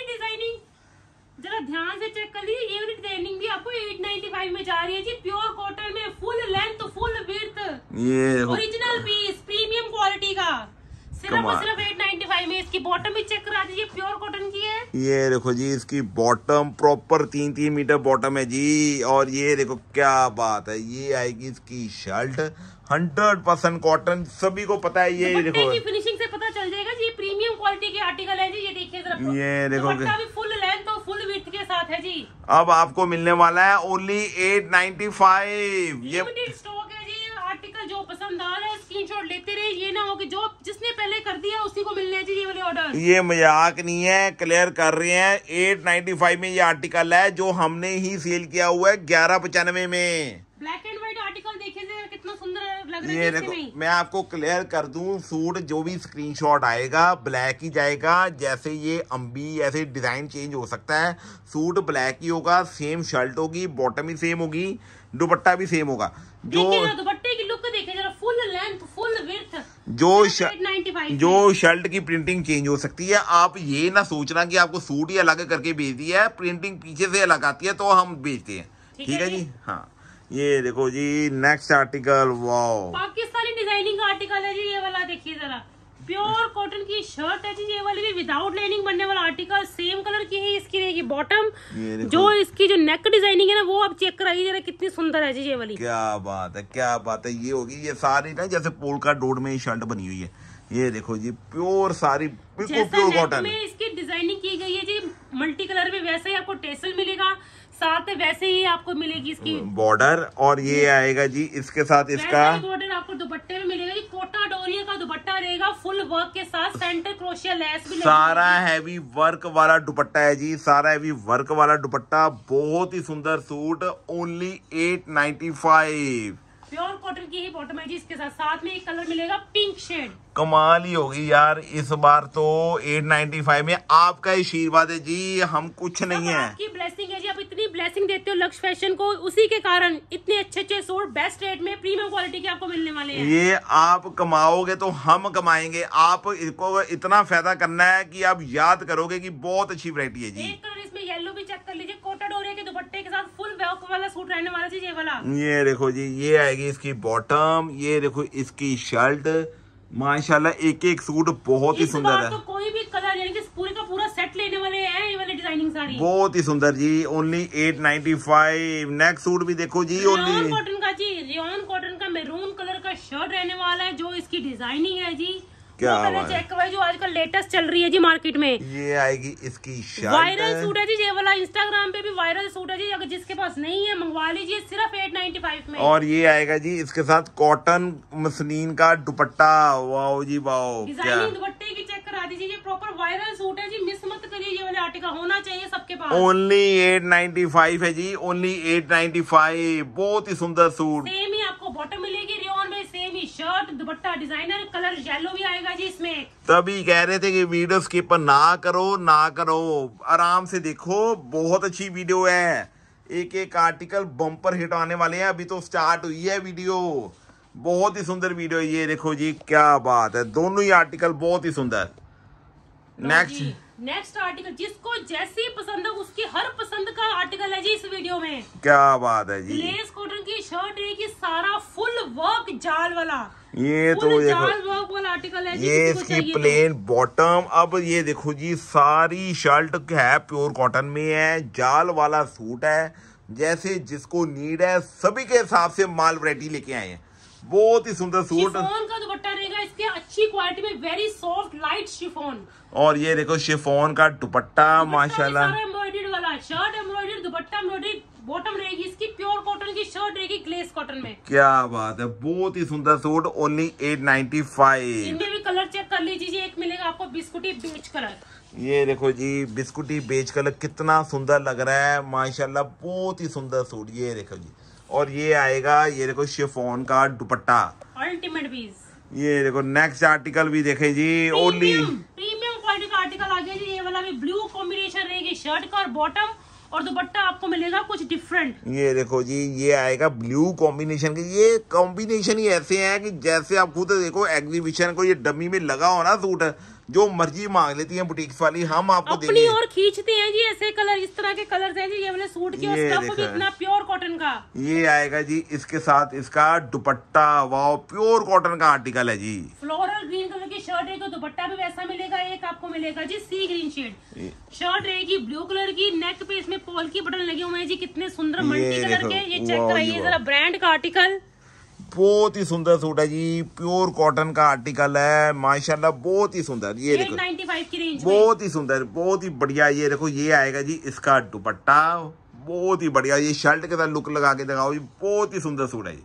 ध्यान से चेक कर लीजिए एवरी ट्रेनिंग भी आपको 895 में जा रही है जी प्योर कॉटन में फुल लेंथ फुल विर्थ ये ओरिजिनल पीस प्रीमियम क्वालिटी का सिर्फ और सिर्फ 895 में इसकी बॉटम भी चेक करा दीजिए प्योर कॉटन की है ये देखो जी इसकी बॉटम प्रॉपर तीन तीन मीटर बॉटम है जी और ये देखो क्या बात है ये आएगी इसकी शर्ट हंड्रेड परसेंट कॉटन सभी को पता है ये तो देखो की फिनिशिंग से पता चल जाएगा जी प्रीमियम क्वालिटी के आर्टिकल है जी ये देखिए तो ये देखो तो फुल लेंथ और फुल विथ के साथ है जी अब आपको मिलने वाला है ओनली एट नाइन्टी फाइव ये स्टॉक है जी आर्टिकल जो पसंद आ रहा है स्क्रीनशॉट लेते रहे ये ना हो कि जो जिसने पहले कर दिया उसी को मिलने जी ये वाले ऑर्डर ये मजाक नहीं है क्लियर कर रहे हैं एट नाइन्टी फाइव में ये आर्टिकल है जो हमने ही सेल किया हुआ है ग्यारह पचानवे में ब्लैक एंड ये देखो मैं आपको क्लियर कर दूं सूट जो भी स्क्रीनशॉट आएगा ब्लैक ही जाएगा जैसे ये अम्बी ऐसे डिजाइन चेंज हो सकता है सूट ब्लैक ही होगा सेम शर्ट होगी बॉटम ही सेम होगी दुपट्टा भी सेम होगा जो दुपट्टे की लुक देखे जरा फुल लेंथ फुल विथ जो जो शर्ट की प्रिंटिंग चेंज हो सकती है आप ये ना सोचना कि आपको सूट ही अलग करके भेज दिया है प्रिंटिंग पीछे से अलग आती है तो हम भेजते हैं ठीक है जी हाँ ये देखो जी next article wow Pakistani designing का आर्टिकल है जी ये वाला देखिए जरा प्योर कॉटन की शर्ट है जी ये वाली भी विदाउट लाइनिंग बनने वाला आर्टिकल सेम कलर की है इसकी रहेगी बॉटम जो इसकी जो नेक डिजाइनिंग है ना वो आप चेक कराइए जरा कितनी सुंदर है जी ये वाली क्या बात है क्या बात है ये होगी ये सारी ना जैसे पोल का डोड में शर्ट बनी हुई है ये देखो जी प्योर सारी बिल्कुल प्योर कॉटन इसकी डिजाइनिंग की गई है जी मल्टी कलर में वैसे ही आपको टेसल मिलेगा साथ वैसे ही आपको मिलेगी इसकी बॉर्डर और ये हम्म। आएगा जी इसके साथ इसका बॉर्डर आपको दुपट्टे में मिलेगा जी कोटा डोरिया का दुपट्टा रहेगा फुल वर्क के साथ सेंटर क्रोशिया लेस भी सारा हैवी वर्क वाला दुपट्टा है जी सारा हैवी वर्क वाला दुपट्टा बहुत ही सुंदर suit only eight ninety five pure cotton की ही बॉटम है जी इसके साथ साथ में एक कलर मिलेगा पिंक शेड कमाल ही होगी यार इस बार तो 895 में आपका आशीर्वाद है जी हम कुछ तो नहीं है आपकी ब्लेसिंग है जी आप इतनी ब्लेसिंग देते हो लक्ष्य फैशन को उसी के कारण इतने अच्छे अच्छे सूट बेस्ट रेट में प्रीमियम क्वालिटी के आपको मिलने वाले हैं ये आप कमाओगे तो हम कमाएंगे आप इसको इतना फायदा करना है की आप याद करोगे की बहुत अच्छी वरायटी है जी पे येलो भी चेक कर लीजिए कोटेड ओरिया के दुपट्टे के साथ फुल वर्क वाला सूट रहने वाला जी ये वाला ये देखो जी ये आएगी इसकी बॉटम ये देखो इसकी शर्ट माशाल्लाह एक एक सूट बहुत ही सुंदर है तो कोई भी कलर यानी कि पूरे का पूरा सेट लेने वाले हैं ये वाले डिजाइनिंग साड़ी बहुत ही सुंदर जी ओनली 895 नेक्स्ट सूट भी देखो जी ओनली कॉटन का जी रेन कॉटन का मेरून कलर का शर्ट रहने वाला है जो इसकी डिजाइनिंग है जी क्या मैंने चेक करवाई जो आजकल लेटेस्ट चल रही है जी मार्केट में ये आएगी इसकी वायरल सूट है जी ये वाला इंस्टाग्राम पे भी वायरल सूट है जी अगर जिसके पास नहीं है मंगवा लीजिए सिर्फ एट नाइन्टी फाइव में और ये आएगा जी इसके साथ कॉटन मशीन का दुपट्टा वाओ जी वाओ डिजाइनिंग दुपट्टे की चेक करा दीजिए ये प्रॉपर वायरल सूट है जी मिस मत करिए ये वाला आर्टिकल होना चाहिए सबके पास ओनली एट नाइन्टी फाइव है जी ओनली एट नाइन्टी फाइव बहुत ही सुंदर suit shirt dupatta designer colour yellow भी आएगा जी इसमें तभी कह रहे थे कि वीडियो स्किप ना करो ना करो आराम से देखो बहुत अच्छी वीडियो है एक एक आर्टिकल बम्पर हिट आने वाले हैं अभी तो स्टार्ट हुई है वीडियो बहुत ही सुंदर वीडियो ये देखो जी क्या बात है दोनों ही आर्टिकल बहुत ही सुंदर नेक्स्ट नेक्स्ट आर्टिकल जिसको जैसी पसंद है उसकी हर पसंद का आर्टिकल है जी इस वीडियो में क्या बात है जी लेस कॉटन की शर्ट है कि सारा फुल वर्क जाल वाला ये तो जाल वर्क वाला आर्टिकल है ये इसकी प्लेन बॉटम तो। अब ये देखो जी सारी शर्ट है प्योर कॉटन में है जाल वाला सूट है जैसे जिसको नीड है सभी के हिसाब से माल वरायटी लेके आए हैं बहुत ही सुंदर सूट शिफॉन का दुपट्टा रहेगा इसके अच्छी क्वालिटी में वेरी सॉफ्ट लाइट शिफॉन और ये देखो शिफॉन का दुपट्टा माशाल्लाह एम्ब्रॉइडेड वाला shirt embroidered dupatta embroidered bottom रहेगी इसकी प्योर कॉटन की शर्ट रहेगी ग्लेस कॉटन में क्या बात है बहुत ही सुंदर suit only eight ninety five इनमें भी कलर चेक कर लीजिए एक मिलेगा आपको बिस्कुटी बेच कलर ये देखो जी बिस्कुटी बेच कलर कितना सुंदर लग रहा है माशाल्लाह बहुत ही सुंदर सूट ये देखो जी और ये आएगा ये देखो शिफोन का दुपट्टा अल्टीमेट पीस ये देखो नेक्स्ट आर्टिकल भी देखे जी ओनली प्रीमियम क्वालिटी का आर्टिकल आ गया जी ये वाला भी ब्लू कॉम्बिनेशन रहेगी शर्ट का और बॉटम और दुपट्टा आपको मिलेगा कुछ डिफरेंट ये देखो जी ये आएगा ब्लू कॉम्बिनेशन के ये कॉम्बिनेशन ही ऐसे हैं कि जैसे आप खुद देखो एग्जीबिशन को ये डमी में लगा हो ना सूट जो मर्जी मांग लेती हैं बुटीक वाली हम आपको अपनी और खींचते हैं जी ऐसे कलर इस तरह के कलर है जी ये वाले सूट की ये और भी इतना प्योर कॉटन का ये आएगा जी इसके साथ इसका दुपट्टा वाओ प्योर कॉटन का आर्टिकल है जी फ्लोरल ग्रीन कलर की शर्ट है तो दुपट्टा भी वैसा मिलेगा एक आपको मिलेगा जी सी ग्रीन शेड शर्ट रहेगी ब्लू कलर की नेक पे इसमें पोल की बटन लगे हुए हैं जी कितने सुंदर मल्टी कलर के ये चेक कराइए जरा ब्रांड का आर्टिकल बहुत ही सुंदर सूट है जी प्योर कॉटन का आर्टिकल है माशाल्लाह बहुत ही सुंदर ये देखो बहुत ही सुंदर बहुत ही बढ़िया ये देखो ये आएगा जी इसका दुपट्टा बहुत ही बढ़िया ये शर्ट के साथ लुक लगा के दिखाओ जी बहुत ही सुंदर सूट है जी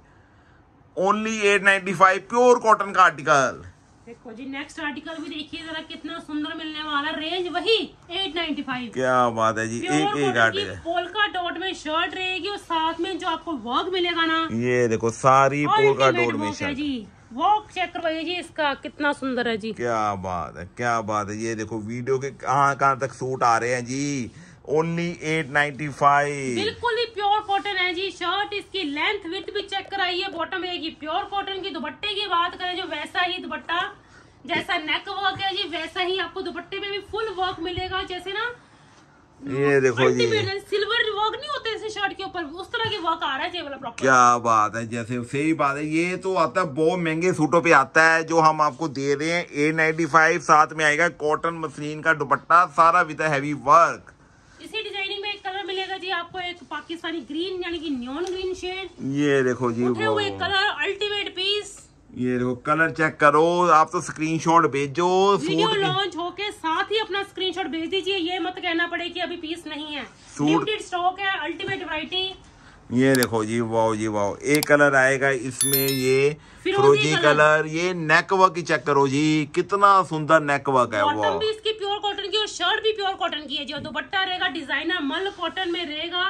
only eight five pure cotton का आर्टिकल देखो जी नेक्स्ट आर्टिकल भी देखिए जरा कितना सुंदर मिलने वाला रेंज वही 895 क्या बात है जी एक एक आर्टिकल पोलका डॉट में शर्ट रहेगी और साथ में जो आपको वर्क मिलेगा ना ये देखो सारी पोलका डॉट में शर्ट जी वॉक चेक करवाइए जी इसका कितना सुंदर है जी क्या बात है क्या बात है ये देखो वीडियो के कहाँ कहाँ तक सूट आ रहे हैं जी ओनली एट नाइन्टी फाइव बिल्कुल ही प्योर कॉटन है जी शर्ट इसकी लेंथ विथ भी चेक कराइए बॉटम है प्योर कॉटन की दुपट्टे की बात करें जो वैसा ही दुपट्टा जैसा नेक वर्क है जी वैसा ही आपको दुपट्टे में भी फुल वर्क मिलेगा जैसे ना ये देखो जी सिल्वर वर्क नहीं होते ऐसे शर्ट के ऊपर उस तरह के वर्क आ रहा है वाला प्रॉपर क्या बात है जैसे सही बात है ये तो आता है बहुत महंगे सूटों पे आता है जो हम आपको दे रहे हैं ए नाइन्टी फाइव साथ में आएगा कॉटन मशीन का दुपट्टा सारा विद हैवी वर्क जी आपको एक पाकिस्तानी ग्रीन यानी कि न्योन ग्रीन शेड ये देखो जी वो हुए कलर अल्टीमेट पीस ये देखो कलर चेक करो आप तो स्क्रीनशॉट भेजो वीडियो लॉन्च होके साथ ही अपना स्क्रीनशॉट भेज दीजिए ये मत कहना पड़े कि अभी पीस नहीं है लिमिटेड स्टॉक है अल्टीमेट वराइटी ये देखो जी वाओ जी वाओ एक कलर आएगा इसमें ये फिरोजी कलर।, कलर ये नेक वर्क चेक करो जी कितना सुंदर नेक वर्क है वाओ इसकी शर्ट भी प्योर कॉटन की है जो दुपट्टा रहेगा डिजाइनर मल कॉटन में रहेगा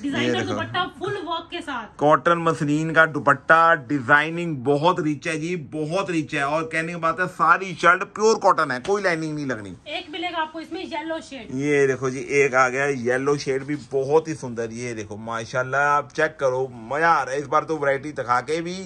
डिजाइनर दुपट्टा फुल वर्क के साथ कॉटन मशीन का दुपट्टा डिजाइनिंग बहुत रिच है जी बहुत रिच है और कहने की बात है सारी शर्ट प्योर कॉटन है कोई लाइनिंग नहीं लगनी एक मिलेगा आपको इसमें येलो शेड ये देखो जी एक आ गया येलो शेड भी बहुत ही सुंदर ये देखो माशाल्लाह आप चेक करो मजा आ रहा है इस बार तो वरायटी दिखा के भी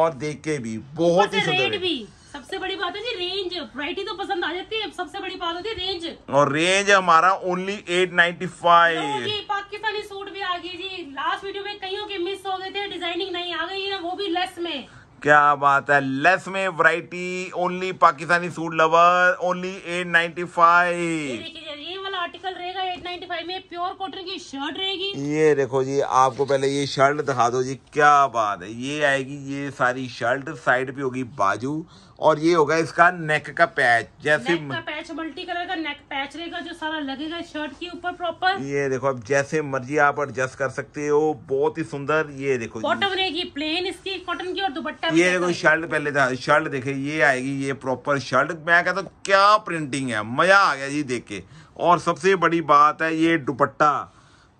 और देख के भी बहुत ही सुंदर भी सबसे बड़ी बात है जी रेंज वराइटी तो पसंद आ जाती है सबसे बड़ी बात होती है रेंज और रेंज हमारा only eight ninety five Pakistani suit भी आ गई जी लास्ट वीडियो में कईयों के मिस हो गए थे डिजाइनिंग नहीं आ गई है वो भी लेस में क्या बात है लेस में variety only Pakistani suit lover only eight ninety five ये वाला आर्टिकल रहेगा एट नाइन्टी फाइव में प्योर कॉटन की शर्ट रहेगी ये देखो जी आपको पहले ये शर्ट दिखा दो जी क्या बात है ये आएगी ये सारी शर्ट साइड पे होगी बाजू और ये होगा इसका नेक का पैच जैसे नेक का पैच मल्टी कलर का नेक पैच रहेगा जो सारा लगेगा शर्ट के ऊपर प्रॉपर ये देखो अब जैसे मर्जी आप एडजस्ट कर सकते हो बहुत ही सुंदर ये देखो बॉटम रहेगी प्लेन इसकी कॉटन की और दुपट्टा ये देखो शर्ट पहले था शर्ट देखे ये आएगी ये प्रॉपर शर्ट मैं कहता हूँ क्या प्रिंटिंग है मजा आ गया जी देख के और सबसे बड़ी बात है ये दुपट्टा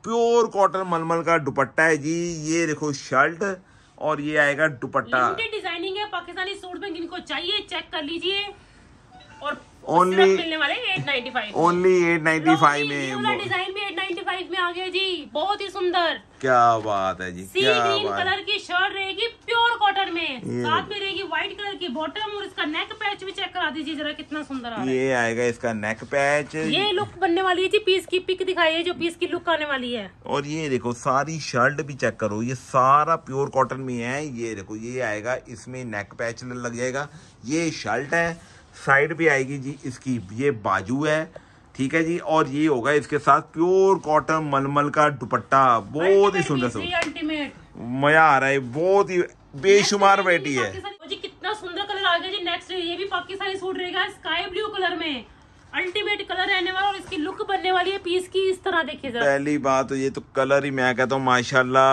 प्योर कॉटन मलमल का दुपट्टा है जी ये देखो शर्ट और ये आएगा दुपट्टा डिजाइनिंग है पाकिस्तानी सूट में जिनको चाहिए चेक कर लीजिए और ओनली मिलने वाले eight ninety five only eight ninety five में डिजाइन भी एट नाइन्टी फाइव में आ गया जी बहुत ही सुंदर क्या बात है जी क्या ग्रीन कलर की शर्ट रहेगी प्योर कॉटन में साथ में रहेगी व्हाइट कलर की बॉटम और इसका नेक पैच भी चेक करा दीजिए जरा कितना सुंदर आ रहा है ये आएगा इसका नेक पैच ये लुक बनने वाली है जी पीस की पिक दिखाई है जो पीस की लुक आने वाली है और ये देखो सारी शर्ट भी चेक करो ये सारा प्योर कॉटन में है ये देखो ये आएगा इसमें नेक पैच लग जाएगा ये शर्ट है साइड पे आएगी जी इसकी ये बाजू है ठीक है जी और ये होगा इसके साथ प्योर कॉटन मलमल का दुपट्टा बहुत ही सुंदर सूट मजा आ रहा है बहुत ही बेशुमार बेटी है जी कितना सुंदर कलर आ गया जी नेक्स्ट ये भी पाकिस्तानी सूट रहेगा स्काई ब्लू कलर में अल्टीमेट कलर रहने वाला और इसकी लुक बनने वाली है पीस की इस तरह देखिए पहली बात तो ये तो कलर ही मैं कहता हूँ माशाला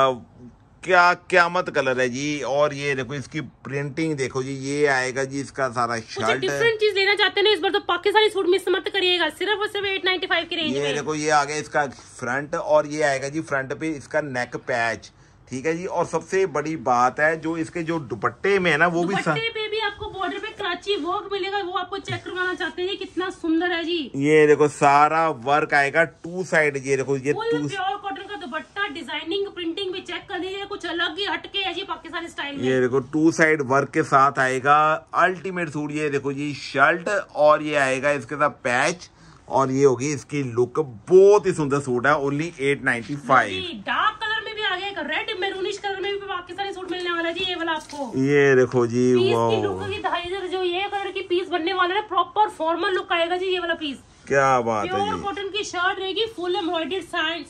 क्या क्यामत कलर है जी और ये देखो इसकी प्रिंटिंग देखो जी ये आएगा जी इसका सारा शर्ट डिफरेंट चीज लेना चाहते हैं इस बार तो पाकिस्तानी सूट मिस मत करिएगा सिर्फ और सिर्फ नाइन की रेंज ये में देखो ये आ गया इसका फ्रंट और ये आएगा जी फ्रंट पे इसका नेक पैच ठीक है जी और सबसे बड़ी बात है जो इसके जो दुपट्टे में है ना वो भी सा... पे भी आपको बॉर्डर पे कराची वर्क मिलेगा वो आपको चेक करवाना चाहते हैं कितना सुंदर है जी ये देखो सारा वर्क आएगा टू साइड ये देखो ये टू कॉटन का दुपट्टा डिजाइनिंग प्रिंटिंग भी चेक कर दीजिए कुछ अलग ही हटके है जी पाकिस्तानी स्टाइल ये देखो टू साइड वर्क के साथ आएगा अल्टीमेट सूट ये देखो जी शर्ट और ये आएगा इसके साथ पैच और ये होगी इसकी लुक बहुत ही सुंदर सूट है only eight ninety five dark colour आगे एक रेड मेरूनिश कलर में भी पाकिस्तानी सूट मिलने वाला जी ये वाला आपको ये देखो जी पीस की जो ये कलर की पीस बनने वाला है प्रॉपर फॉर्मल लुक आएगा जी ये वाला पीस क्या बात है जी कॉटन की शर्ट रहेगी फुल एम्ब्रॉइडेड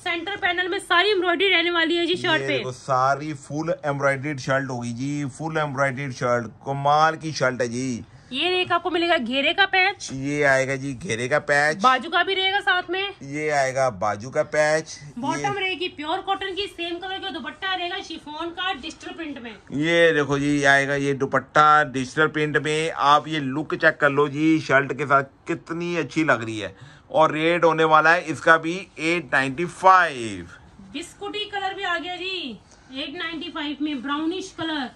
सेंटर पैनल में सारी एम्ब्रॉयडरी रहने वाली है जी शर्ट पे तो सारी फुल एम्ब्रॉयडेड शर्ट होगी जी फुल एम्ब्रॉयडेड शर्ट कमाल की शर्ट है जी ये एक आपको मिलेगा घेरे का पैच ये आएगा जी घेरे का पैच बाजू का भी रहेगा साथ में ये आएगा बाजू का पैच बॉटम रहेगी प्योर कॉटन की सेम कलर का दुपट्टा रहेगा शिफोन का डिजिटल प्रिंट में ये देखो जी आएगा ये दुपट्टा डिजिटल प्रिंट में आप ये लुक चेक कर लो जी शर्ट के साथ कितनी अच्छी लग रही है और रेट होने वाला है इसका भी एट नाइन्टी फाइव बिस्कुटी कलर भी आ गया जी एट नाइन्टी फाइव में ब्राउनिश कलर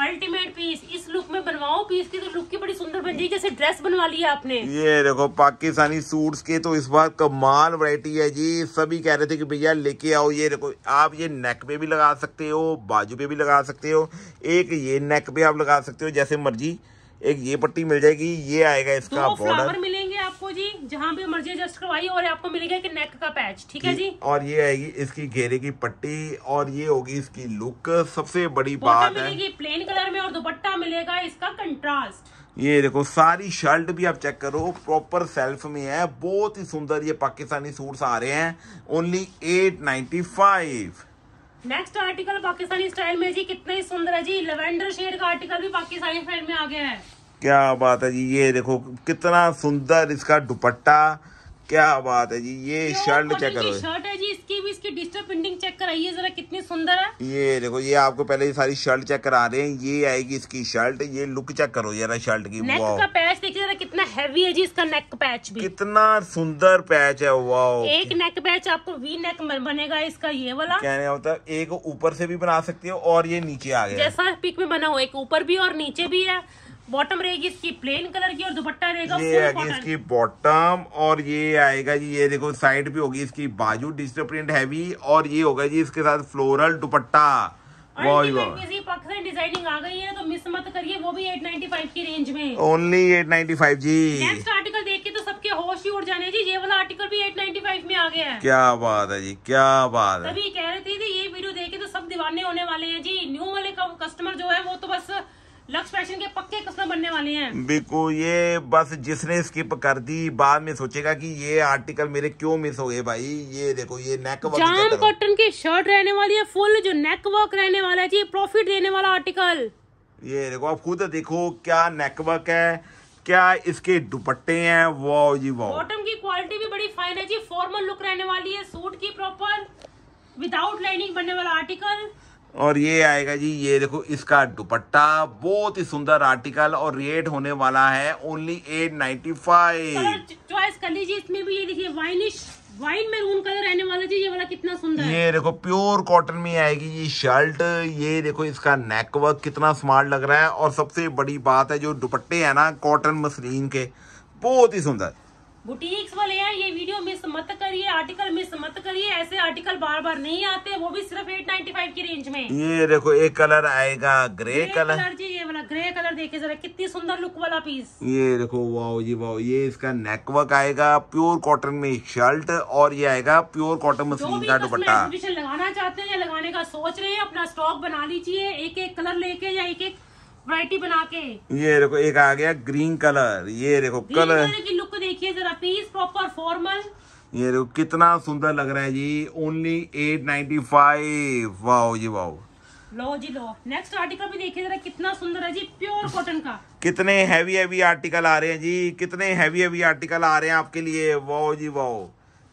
अल्टीमेट पीस इस लुक में बनवाओ पीस की तो लुक की बड़ी सुंदर बन जाएगी जैसे ड्रेस बनवा लिया आपने ये देखो पाकिस्तानी सूट्स के तो इस बार कमाल वैरायटी है जी सभी कह रहे थे कि भैया लेके आओ ये देखो आप ये नेक पे भी लगा सकते हो बाजू पे भी लगा सकते हो एक ये नेक पे आप लगा सकते हो जैसे मर्जी एक ये पट्टी मिल जाएगी ये आएगा इसका बॉर्डर मिलेगा आपको जी जहाँ भी मर्जी एडजस्ट करवाई और आपको मिलेगा कि नेक का पैच ठीक है जी और ये आएगी इसकी घेरे की पट्टी और ये होगी इसकी लुक सबसे बड़ी बात मिलेगी प्लेन कलर में और दुपट्टा मिलेगा इसका कंट्रास्ट ये देखो सारी शर्ट भी आप चेक करो प्रॉपर सेल्फ में है बहुत ही सुंदर ये पाकिस्तानी सूट्स आ रहे हैं only eight ninety five next article Pakistani style में जी कितना ही सुंदर है जी लेवेंडर शेड का आर्टिकल भी पाकिस्तानी स्टाइल में आ गया है क्या बात है जी ये देखो कितना सुंदर इसका दुपट्टा क्या बात है जी ये शर्ट चेक करो शर्ट है जी इसकी भी इसकी डिजिटल प्रिंटिंग चेक कराइए जरा कितनी सुंदर है ये देखो ये आपको पहले ये सारी शर्ट चेक करा रहे हैं ये आएगी इसकी शर्ट ये लुक चेक करो जरा शर्ट की नेक का पैच देखिए जरा कितना हैवी है जी इसका नेक पैच भी कितना सुंदर पैच है वाओ एक नेक पैच आपको वी नेक बनेगा इसका ये वाला कहने का मतलब एक ऊपर से भी बना सकते हो और ये नीचे आ गया जैसा पिक में बना हुआ एक ऊपर भी और नीचे भी है बॉटम रहेगी इसकी प्लेन कलर की और दुपट्टा रहेगा ये आएगी इसकी बॉटम और ये आएगा जी ये देखो साइड भी होगी इसकी बाजू डिजिटल प्रिंट हैवी और ये होगा जी इसके साथ फ्लोरल दुपट्टा डिजाइनिंग आ गई है तो मिस मत करिए वो भी 895 की रेंज में ओनली 895 जी नेक्स्ट आर्टिकल देख के तो सबके होश ही उड़ जाने जी ये वाला आर्टिकल भी 895 में आ गया है क्या बात है जी क्या बात है अभी कह रहे थे ये वीडियो देख के तो सब दीवाने होने वाले हैं जी न्यू वाले कस्टमर जो है वो तो बस लक्स फैशन के पक्के कस्टमर बनने वाले हैं बिल्कुल ये बस जिसने स्किप कर दी बाद में सोचेगा कि ये आर्टिकल मेरे क्यों मिस हो गए भाई ये देखो ये नेक वर्क जाम कॉटन की शर्ट रहने वाली है फुल जो नेक वर्क रहने वाला है प्रॉफिट देने वाला आर्टिकल ये देखो आप खुद देखो क्या नेकवर्क है क्या इसके दुपट्टे हैं वो जी वो बॉटम की क्वालिटी भी बड़ी फाइन है जी फॉर्मल लुक रहने वाली है सूट की प्रॉपर विदाउट लाइनिंग बनने वाला आर्टिकल और ये आएगा जी ये देखो इसका दुपट्टा बहुत ही सुंदर आर्टिकल और रेट होने वाला है only eight ninety five choice कर लीजिए इसमें भी ये देखिए वाइनिश वाइन मैरून कलर रहने वाला जी ये वाला कितना सुंदर ये देखो प्योर कॉटन में आएगी ये शर्ट ये देखो इसका नेक वर्क कितना स्मार्ट लग रहा है और सबसे बड़ी बात है जो दुपट्टे है ना कॉटन मसलिन के बहुत ही सुंदर बुटीक्स वाले हैं ये वीडियो मिस मत करिए आर्टिकल मिस मत करिए ऐसे आर्टिकल बार बार नहीं आते वो भी सिर्फ एट नाइन्टी फाइव की रेंज में ये देखो एक कलर आएगा ग्रे ग्रे कलर कलर जी ये वाला ग्रे कलर देखिए जरा कितनी सुंदर लुक वाला पीस ये देखो वाओ जी वाओ ये इसका नेकवर्क आएगा प्योर कॉटन में शर्ट और ये आएगा प्योर कॉटन में स्लीव का दुपट्टा लगाना चाहते हैं लगाने का सोच रहे हैं अपना स्टॉक बना लीजिए एक एक कलर लेके या एक एक वराइटी बना के ये देखो एक आ गया ग्रीन कलर ये देखो कलर की लुक देखिए जरा पीस प्रॉपर फॉर्मल ये देखो कितना सुंदर लग रहा है जी only eight ninety five wow जी वाओ लो जी लो नेक्स्ट आर्टिकल भी देखिए जरा कितना सुंदर है जी प्योर कॉटन का कितने हैवी हैवी आर्टिकल आ रहे हैं जी कितने हैवी हैवी आर्टिकल आ रहे हैं आपके लिए वाओ जी वाओ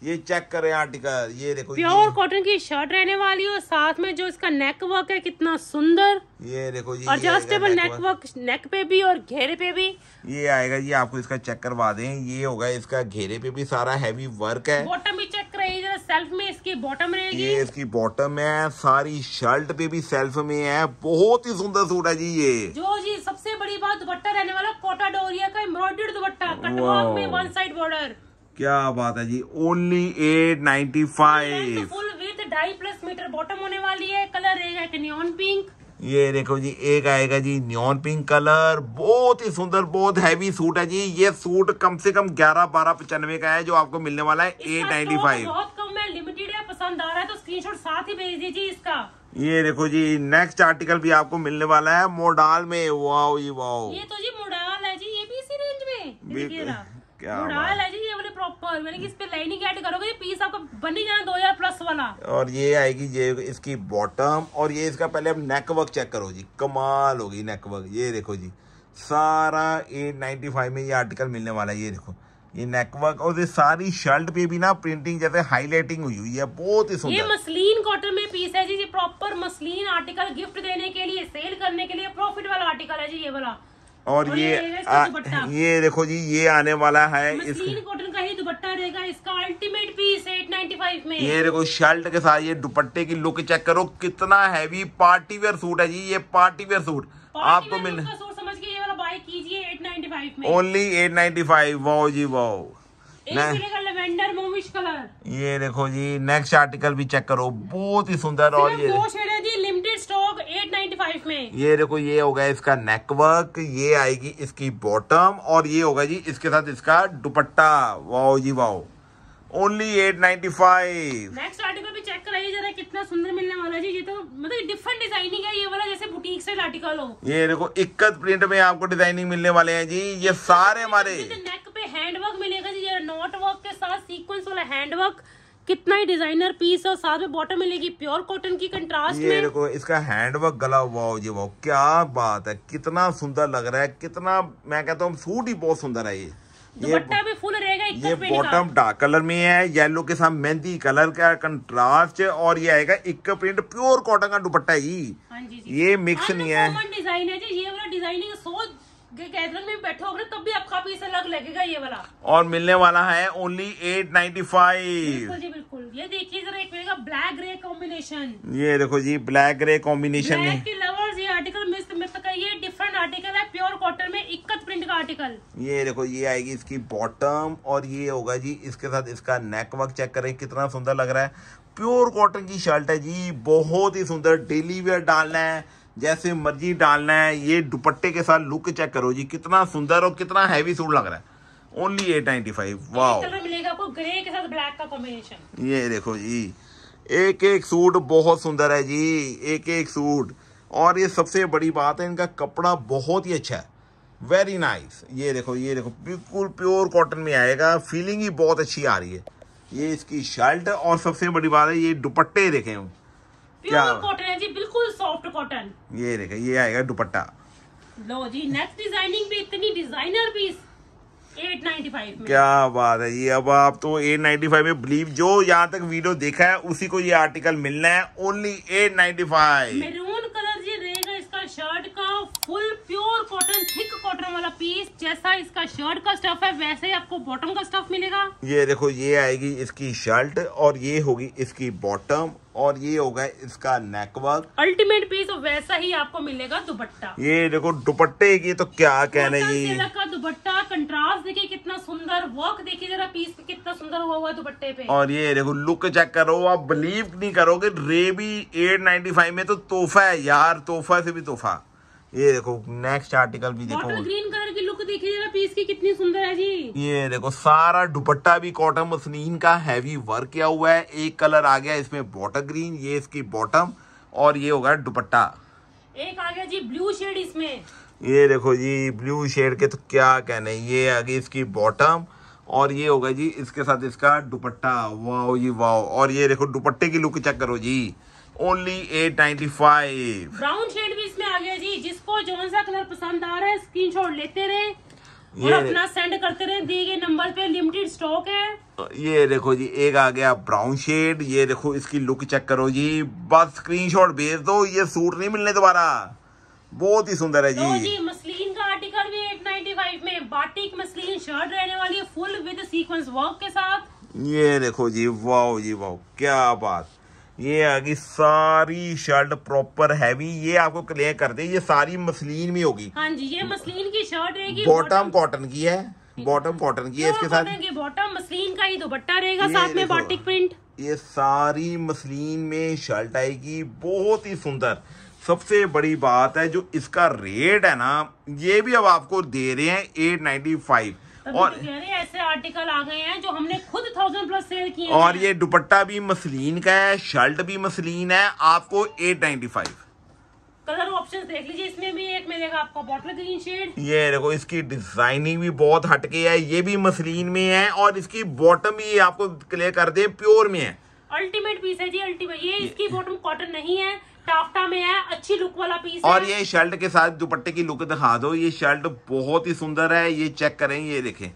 ये चेक करें आर्टिकल ये देखो प्योर कॉटन की शर्ट रहने वाली है और साथ में जो इसका नेक वर्क है कितना सुंदर ये देखो जी एडजस्टेबल नेक वर्क नेक पे भी और घेरे पे भी ये आएगा जी आपको इसका चेक करवा दें ये होगा इसका घेरे पे भी सारा हैवी वर्क है बॉटम भी चेक रहेगी सेल्फ में इसकी बॉटम रहेगी ये इसकी बॉटम है सारी शर्ट पे भी सेल्फ में है बहुत ही सुंदर सूट है जी ये जो जी सबसे बड़ी बात दुपट्टा रहने वाला कोटा डोरिया का एम्ब्रॉयडर्ड दुपट्टा कटवाक में वन साइड बॉर्डर क्या बात है जी only eight ninety five full width ढाई प्लस मीटर बॉटम होने वाली है कलर है नियॉन पिंक ये देखो जी एक आएगा जी न्योन पिंक कलर बहुत ही सुंदर बहुत हैवी सूट है जी ये सूट कम से कम ग्यारह बारह पचानवे का है जो आपको मिलने वाला है एट नाइन्टी फाइव बहुत कम है लिमिटेड है पसंद आ रहा है तो स्क्रीनशॉट साथ ही भेज दीजिए इसका ये देखो जी नेक्स्ट आर्टिकल भी आपको मिलने वाला है मोडाल में वाओ जी वाओ ये तो जी मोडाल है जी ये भी इसी रेंज में और ये आएगी ये इसकी बॉटम और ये इसका पहले हम नेक चेक करो जी कमाल होगी नेकवर्क ये देखो जी सारा नाइनटी फाइव में ये आर्टिकल मिलने वाला है ये देखो ये नेकवर्क और ये सारी शर्ट पे भी ना प्रिंटिंग जैसे हाईलाइटिंग हुई हुई है बहुत ही सुंदर ये मसलिन कॉटन में पीस है जी ये प्रॉपर मसलिन आर्टिकल गिफ्ट देने के लिए सेल करने के लिए प्रॉफिट वाला आर्टिकल है जी ये वाला और, ये ये, देखो जी ये आने वाला है तो रहेगा इसका अल्टीमेट पीस 895 में ये देखो शर्ट के साथ ये दुपट्टे की लुक चेक करो कितना हैवी पार्टी वेयर सूट है जी ये पार्टी वेयर सूट आपको तो मिल ओनली एट फाइव वाओ जी वाओ लेवेंडर मोमिश कलर ये देखो जी नेक्स्ट आर्टिकल भी चेक करो बहुत ही सुंदर और ये दो शेड फाइव में ये देखो ये होगा इसका नेकवर्क ये आएगी इसकी बॉटम और ये होगा जी इसके साथ इसका दुपट्टा वाओ जी wow only eight ninety five next article भी चेक कराइए जरा कितना सुंदर मिलने वाला जी ये तो मतलब डिफरेंट डिजाइनिंग है ये वाला जैसे बुटीक से आर्टिकल हो ये देखो इक्कत प्रिंट में आपको डिजाइनिंग मिलने वाले हैं जी ये सारे हमारे नेक तो पे हैंडवर्क मिलेगा जी नॉट वर्क के साथ सीक्वेंस वाला हैंडवर्क कितना ही डिजाइनर पीस है साथ में बॉटम मिलेगी प्योर कॉटन की कंट्रास्ट ये में देखो इसका हैंड वर्क गला वाओ जी वाओ क्या बात है कितना सुंदर लग रहा है कितना मैं कहता हूँ सूट ही बहुत सुंदर है ये दुपट्टा भी फुल रहेगा ये बॉटम डार्क कलर में है येलो के साथ मेहंदी कलर का कंट्रास्ट और ये आएगा एक प्रिंट प्योर कॉटन का दुपट्टा ही हाँ ये मिक्स नहीं है डिजाइन है जी ये वाला डिजाइनिंग गैदरिंग में बैठोगे तब भी आपका पीस अलग लगेगा ये वाला और मिलने वाला है ओनली एट नाइन्टी फाइव जी बिल्कुल ये देखिए जरा एक मिलेगा ब्लैक ग्रे कॉम्बिनेशन ये देखो जी ब्लैक ग्रे कॉम्बिनेशन है लवर्स ये आर्टिकल मिस मतलब ये डिफरेंट आर्टिकल है प्योर कॉटन में इक्कत प्रिंट का आर्टिकल ये देखो ये आएगी इसकी बॉटम और ये होगा जी इसके साथ इसका नेक वर्क चेक करें कितना सुंदर लग रहा है प्योर कॉटन की शर्ट है जी बहुत ही सुंदर डेली वेयर डालना है जैसे मर्जी डालना है ये दुपट्टे के साथ लुक चेक करो जी कितना सुंदर और कितना हैवी सूट लग रहा है ओनली एट नाइनटी फाइव वाह मिलेगा आपको ग्रे के साथ ब्लैक का कॉम्बिनेशन ये देखो जी एक एक सूट बहुत सुंदर है जी एक एक सूट और ये सबसे बड़ी बात है इनका कपड़ा बहुत ही अच्छा है वेरी नाइस ये देखो ये देखो बिल्कुल प्योर कॉटन में आएगा फीलिंग ही बहुत अच्छी आ रही है ये इसकी शर्ट और सबसे बड़ी बात है ये दुपट्टे देखे क्या कॉटन है जी सॉफ्ट कॉटन ये देखो ये आएगा दुपट्टा लो जी नेक्स्ट डिजाइनिंग भी इतनी डिजाइनर पीस 895 में क्या बात है ये अब आप तो 895 में बिलीव जो यहाँ तक वीडियो देखा है उसी को ये आर्टिकल मिलना है ओनली 895 मेरून कलर जी रहेगा इसका शर्ट का full pure cotton thick cotton वाला पीस जैसा इसका शर्ट का स्टफ है वैसे ही आपको बॉटम का स्टफ मिलेगा ये देखो ये आएगी इसकी शर्ट और ये होगी इसकी बॉटम और ये होगा इसका नेकवर्क अल्टीमेट पीस वैसा ही आपको मिलेगा दुपट्टा ये देखो दुपट्टे की तो क्या कहने ये का दुपट्टा कंट्रास्ट देखिए कितना सुंदर वर्क देखिए जरा पीस कितना सुंदर हुआ हुआ दुपट्टे पे और ये देखो लुक चेक करो आप बिलीव नहीं करोगे रेबी एट नाइनटी फाइव में तो तोहफा है यार तोहफा से भी तोहफा ये देखो नेक्स्ट आर्टिकल भी देखो ग्रीन कलर की लुक देखिए जरा पीस की कितनी सुंदर है जी ये देखो सारा दुपट्टा भी कॉटन मसलिन का हैवी वर्क किया हुआ है एक कलर आ गया इसमें बॉटल ग्रीन ये इसकी बॉटम और ये होगा दुपट्टा एक आ गया जी ब्लू शेड इसमें ये देखो जी ब्लू शेड के तो क्या कहने ये आ गई इसकी बॉटम और ये होगा जी इसके साथ इसका दुपट्टा वाओ जी वाओ और ये देखो दुपट्टे की लुक चेक करो जी only eight ninety five brown shade भी इसमें आ गया जी जिसको जो सा कलर पसंद आ रहा है स्क्रीन शॉट लेते रहे ये और अपना सेंड करते रहे दिए गए नंबर पे लिमिटेड स्टॉक है ये देखो जी एक आ गया ब्राउन शेड ये देखो इसकी लुक चेक करो जी बस स्क्रीनशॉट भेज दो ये सूट नहीं मिलने दोबारा बहुत ही सुंदर है जी तो जी मसलिन का आर्टिकल भी 895 में बाटिक मसलिन शर्ट रहने वाली है फुल विद सीक्वेंस वर्क के साथ ये देखो जी वाओ जी वाओ क्या बात ये आ गई सारी शर्ट प्रॉपर हैवी ये आपको क्लियर कर दे ये सारी मसलिन में होगी हाँ जी ये मसलिन की शर्ट रहेगी बॉटम कॉटन की है बॉटम कॉटन की है हाँ, इसके साथ बॉटम मसलिन का ही दुपट्टा रहेगा साथ में बॉटिक प्रिंट ये सारी मसलिन में शर्ट आएगी बहुत ही सुंदर सबसे बड़ी बात है जो इसका रेट है ना ये भी अब आपको दे रहे हैं एट नाइन्टी फाइव और तो ऐसे आर्टिकल आ गए हैं जो हमने खुद थाउजेंड प्लस सेल किए और ये दुपट्टा भी मसलिन का है शर्ट भी मसलिन है आपको eight ninety five colour option देख लीजिए इसमें भी एक मिलेगा आपको बॉटल ग्रीन शेड ये देखो इसकी डिजाइनिंग भी बहुत हटके है ये भी मसलिन में है और इसकी बॉटम भी आपको क्लियर कर दे प्योर में है अल्टीमेट पीस है जी अल्टीमेट ये इसकी बॉटम कॉटन नहीं है टाफ्टा में है अच्छी लुक वाला पीस और है। ये शर्ट के साथ दुपट्टे की लुक दिखा दो ये शर्ट बहुत ही सुंदर है ये चेक करें ये देखे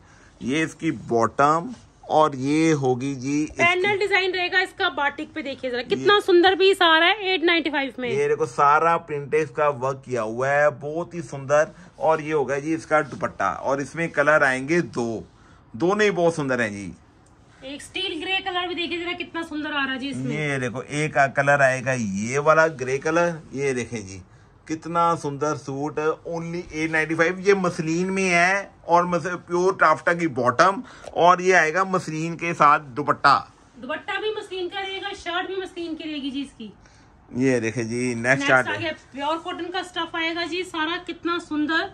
ये इसकी बॉटम और ये होगी जी पैनल डिजाइन रहेगा इसका बाटिक पे देखिए जरा कितना सुंदर पीस आ रहा है फाइव में ये देखो सारा प्रिंटेज का वर्क किया हुआ है बहुत ही सुंदर और ये होगा जी इसका दुपट्टा और इसमें कलर आएंगे दो दोनों ही बहुत सुंदर हैं जी एक स्टील ग्रे कलर भी देखिए जरा कितना सुंदर आ रहा है जी इसमें ये देखो एक कलर आएगा ये वाला ग्रे कलर ये देखे जी कितना सुंदर suit only eight ninety five ये मसलिन में है और प्योर टाफ्टा की बॉटम और ये आएगा मसलिन के साथ दुपट्टा दुपट्टा भी मसलिन का रहेगा शर्ट भी मसलिन की रहेगी जी इसकी ये देखे जी नेक्स्ट आगे प्योर कॉटन का स्टफ आएगा जी सारा कितना सुंदर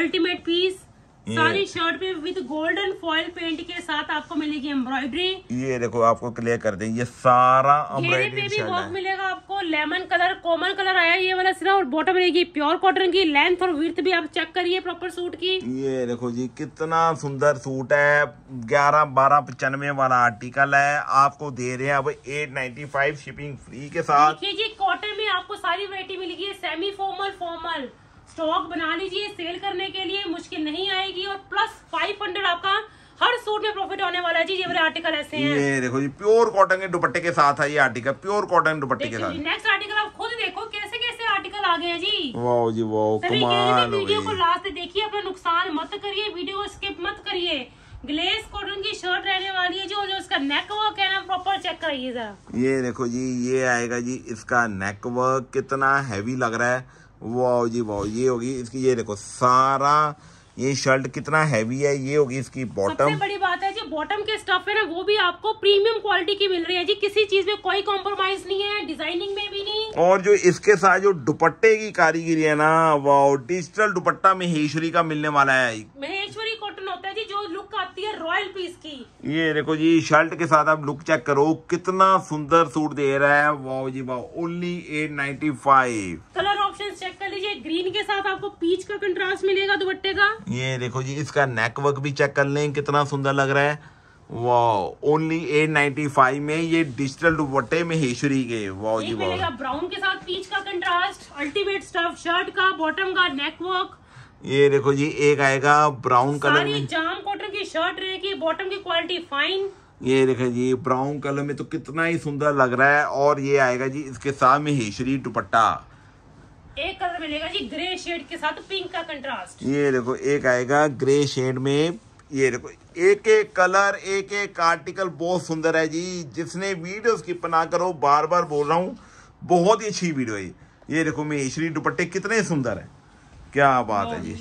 अल्टीमेट पीस सारी शर्ट पे विद गोल्डन फॉइल पेंट के साथ आपको मिलेगी एम्ब्रॉयडरी ये देखो आपको क्लियर कर दें ये सारा घेरे भी वर्क मिलेगा आपको लेमन कलर कॉमन कलर आया ये वाला सिरा और बॉटम रहेगी प्योर कॉटन की लेंथ और विर्थ भी आप चेक करिए प्रॉपर सूट की ये देखो जी कितना सुंदर सूट है ग्यारह बारह पचानवे वाला आर्टिकल है आपको दे रहे हैं अब eight ninety five shipping free के साथ जी कॉटन में आपको सारी वरायटी मिलेगी सेमी फॉर्मल फॉर्मल स्टॉक बना लीजिए सेल करने के लिए मुश्किल नहीं आएगी और प्लस फाइव हंड्रेड आपका हर सूट में प्रॉफिट होने वाला है जी ये आर्टिकल ऐसे हैं ये देखो जी प्योर कॉटन के दुपट्टे के साथ है ये आर्टिकल प्योर कॉटन दुपट्टे के साथ नेक्स्ट आर्टिकल आप खुद देखो कैसे कैसे आर्टिकल आ गए हैं जी वाओ जी वाओ कमाल वीडियो को लास्ट देखिए अपना नुकसान मत करिए वीडियो स्किप मत करिए ग्लेस कॉटन की शर्ट रहने वाली है जो जो इसका नेक वर्क है ना प्रॉपर चेक कराइए जरा ये देखो जी ये आएगा जी इसका नेक वर्क कितना हैवी लग रहा है वाओ जी वाओ ये होगी इसकी ये देखो सारा ये शर्ट कितना हैवी है ये होगी इसकी बॉटम सबसे बड़ी बात है जी बॉटम के स्टफ है ना वो भी आपको प्रीमियम क्वालिटी की मिल रही है जी किसी चीज में कोई कॉम्प्रोमाइज नहीं है डिजाइनिंग में भी नहीं और जो इसके साथ जो दुपट्टे की कारीगिरी है ना वो डिजिटल दुपट्टा महेश्वरी का मिलने वाला है महेश्वरी कॉटन होता है जी जो लुक आती है रॉयल पीस की ये देखो जी शर्ट के साथ आप लुक चेक करो कितना सुंदर सूट दे रहा है वाओ जी wow only eight ninety five colour option check कर लीजिए ग्रीन के साथ आपको पीच का कंट्रास्ट मिलेगा दुपट्टे का ये देखो जी इसका नेकवर्क भी चेक कर लें कितना सुंदर लग रहा है वाह ओनली एट नाइन्टी फाइव में ये डिजिटल दुपट्टे में हेशरी के वाह जी वाह ब्राउन के साथ पीच का कंट्रास्ट अल्टीमेट स्टफ शर्ट का बॉटम का नेकवर्क ये देखो जी एक आएगा ब्राउन कलर में जाम कॉटन की शर्ट रहेगी बॉटम की क्वालिटी फाइन ये देखो जी ब्राउन कलर में तो कितना ही सुंदर लग रहा है और ये आएगा जी इसके साथ में हेशरी दुपट्टा एक कलर मिलेगा जी ग्रे शेड के साथ पिंक का कंट्रास्ट ये देखो एक आएगा ग्रे शेड में ये देखो एक एक कलर एक एक आर्टिकल बहुत सुंदर है जी जिसने वीडियो स्किप ना करो बार बार बोल रहा हूँ बहुत ही अच्छी वीडियो है ये देखो मेरी दुपट्टे कितने सुंदर है क्या बात है जी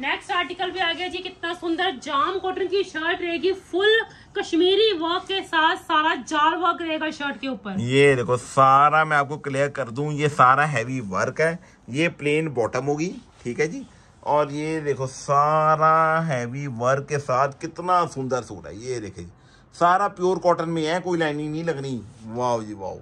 नेक्स्ट आर्टिकल भी आ गया जी कितना सुंदर जाम कॉटन की शर्ट रहेगी फुल कश्मीरी वर्क के साथ सारा जाल वर्क रहेगा शर्ट के ऊपर ये देखो सारा मैं आपको क्लियर कर दू ये सारा हैवी वर्क है ये प्लेन बॉटम होगी ठीक है जी और ये देखो सारा हैवी वर्क के साथ कितना सुंदर सूट है ये देखे सारा प्योर कॉटन में है कोई लाइनिंग नहीं लगनी वाह जी वाह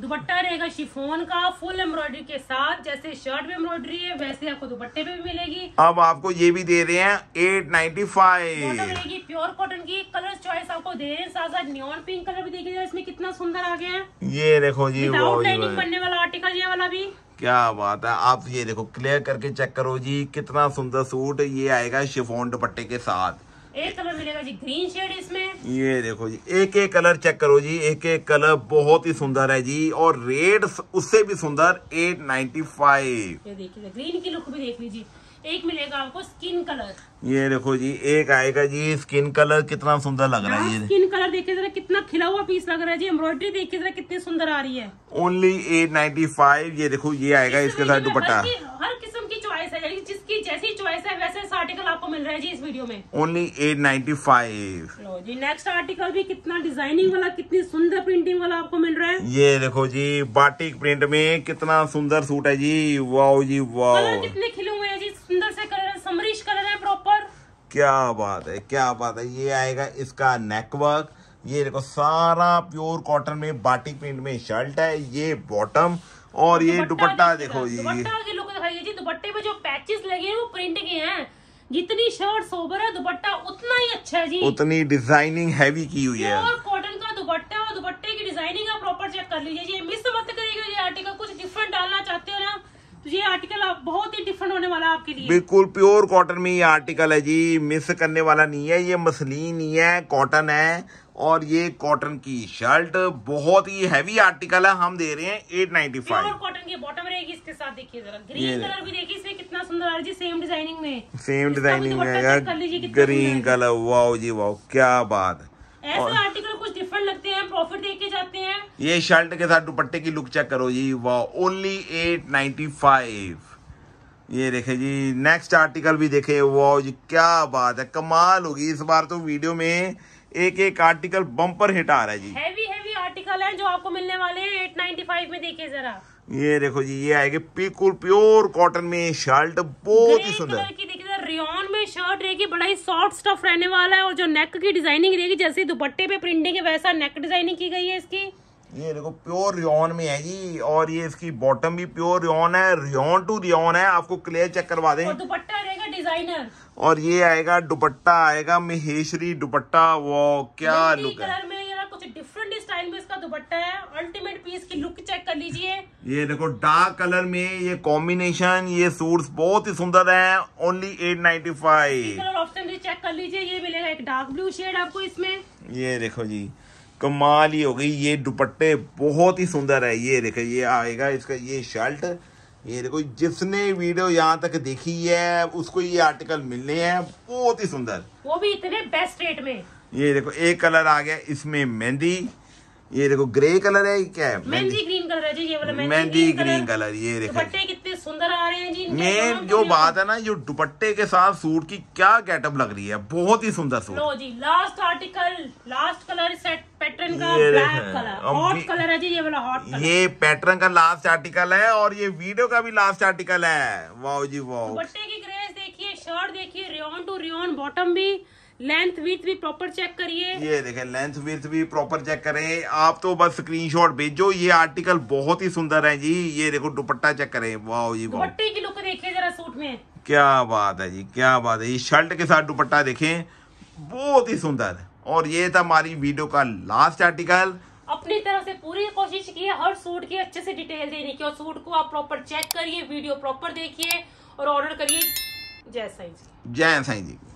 दुपट्टा रहेगा शिफोन का फुल एम्ब्रॉयडरी के साथ जैसे शर्ट में एम्ब्रॉयडरी है वैसे आपको दुपट्टे पे भी मिलेगी अब आपको ये भी दे रहे हैं eight ninety five pure cotton की कलर चॉइस आपको दे रहे हैं साथ साथ न्योन पिंक कलर भी देखिए इसमें कितना सुंदर आ गया है ये देखो जी बनने वाला आर्टिकल ये वाला भी क्या बात है आप ये देखो क्लियर करके चेक करो जी कितना सुंदर सूट ये आएगा शिफोन दुपट्टे के साथ एक कलर मिलेगा जी ग्रीन शेड इसमें ये देखो जी एक एक कलर चेक करो जी एक एक कलर बहुत ही सुंदर है जी और रेट उससे भी सुंदर एट नाइन्टी फाइव ग्रीन की लुक भी देख लीजिए एक मिलेगा आपको स्किन कलर ये देखो जी एक आएगा जी स्किन कलर कितना सुंदर लग रहा है हाँ, ये स्किन कलर देखिए जरा कितना खिला हुआ पीस लग रहा है जी एम्ब्रॉयडरी देखिए जरा कितनी सुंदर आ रही है ओनली एट नाइन्टी फाइव ये देखो ये आएगा इसके साथ दुपट्टा हर किस्म की चॉइस है जिसकी जैसी चॉइस है वैसे आर्टिकल आपको मिल रहा है जी इस वीडियो में ओनली एट नाइन्टी फाइव जी नेक्स्ट आर्टिकल भी कितना डिजाइनिंग वाला कितनी सुंदर प्रिंटिंग वाला आपको मिल रहा है ये देखो जी बाटिक प्रिंट में कितना सुंदर सूट है जी वाओ जी वाओ कितने क्या बात है क्या बात है ये आएगा इसका नेकवर्क ये देखो सारा प्योर कॉटन में बाटिक प्रिंट में शर्ट है ये बॉटम और ये दुपट्टा देखो जी ये दुपट्टे में जो पैचेस लगे हैं वो प्रिंट के हैं जितनी शर्ट सोबर है दुपट्टा उतना ही अच्छा है जी उतनी डिजाइनिंग हैवी की हुई है और कॉटन का दुपट्टा और दुपट्टे की डिजाइनिंग आप प्रॉपर चेक कर लीजिए मिस मत करिएगा ये आर्टिकल कुछ डिफरेंट डालना चाहते हो ना तो ये आर्टिकल बहुत ही डिफरेंट होने वाला आपके लिए बिल्कुल प्योर कॉटन में ये आर्टिकल है जी मिस करने वाला नहीं है ये मसलिन नहीं है कॉटन है और ये कॉटन की शर्ट बहुत ही हैवी आर्टिकल है हम दे रहे हैं एट नाइन्टी फाइव कॉटन की बॉटम रहेगी इसके साथ देखिए जरा ग्रीन कलर भी देखिए इसमें कितना सुंदर आ जी सेम डिजाइनिंग में सेम डिजाइनिंग में ग्रीन कलर वाओ जी वाओ क्या बात है ये शर्ट के साथ दुपट्टे की लुक चेक करो जी वो ओनली एट नाइनटी फाइव ये देखे जी नेक्स्ट आर्टिकल भी देखे वो जी क्या बात है कमाल होगी इस बार तो वीडियो में एक एक आर्टिकल बम्पर हिट आ रहा है जी हैवी हैवी आर्टिकल है जो आपको मिलने वाले हैं 895 में देखिए जरा ये देखो जी ये आएगी बिल्कुल प्योर कॉटन में शर्ट बहुत ही सुंदर रियोन में शर्ट रहेगी बड़ा ही सॉफ्ट स्टफ रहने वाला है और जो नेक की डिजाइनिंग रहेगी जैसे दुपट्टे पे प्रिंटिंग है वैसा नेक डिजाइनिंग की गई है इसकी ये देखो प्योर रियोन में है जी और ये इसकी बॉटम भी प्योर रियोन है रियोन टू रियोन है आपको क्लियर चेक करवा दें दुपट्टा रहेगा डिजाइनर और ये आएगा दुपट्टा आएगा महेश्वरी दुपट्टा वो क्या लुक है कलर में स्टाइल में इसका दुपट्टा है अल्टीमेट पीस की लुक चेक कर लीजिए ये देखो डार्क कलर में ये कॉम्बिनेशन ये सूट बहुत ही सुंदर है only eight ninety five colour option भी चेक कर लीजिए ये मिलेगा एक डार्क ब्लू शेड आपको इसमें ये देखो जी कमाल ही हो गई ये दुपट्टे बहुत ही सुंदर है ये देखो ये आएगा इसका ये शर्ट ये देखो जिसने वीडियो यहाँ तक देखी है उसको ये आर्टिकल मिलने हैं बहुत ही सुंदर वो भी इतने बेस्ट रेट में ये देखो एक कलर आ गया इसमें मेहंदी ये देखो ग्रे कलर है क्या है मेहंदी ग्रीन कलर है जी ये वाला मेहंदी ग्रीन कलर ये देखो कितने सुंदर आ रहे हैं जी मेन जो बात है ना ये दुपट्टे के साथ सूट की क्या गेटअप लग रही है बहुत ही सुंदर सूट लो जी last article last colour set pattern का ब्लैक कलर हॉट कलर है जी ये वाला हॉट ये पैटर्न का लास्ट आर्टिकल है और ये वीडियो का भी लास्ट आर्टिकल है वाओ जी वाओ। दुपट्टे की ग्रेस देखिए शर्ट देखिए रियोन टू रियोन बॉटम भी लेंथ विथ भी प्रॉपर चेक करिए ये देखे लेंथ विथ भी प्रॉपर चेक करें आप तो बस स्क्रीनशॉट भेजो ये आर्टिकल बहुत ही सुंदर है जी ये देखो दुपट्टा चेक करें वाह जी दुपट्टे की लुक देखिए जरा सूट में क्या बात है जी क्या बात है ये शर्ट के साथ दुपट्टा देखें बहुत ही सुंदर और ये था हमारी वीडियो का लास्ट आर्टिकल अपनी तरफ से पूरी कोशिश की है हर सूट की अच्छे से डिटेल देने की और सूट को आप प्रॉपर चेक करिए वीडियो प्रॉपर देखिए और ऑर्डर करिए जय साई जी जय साई जी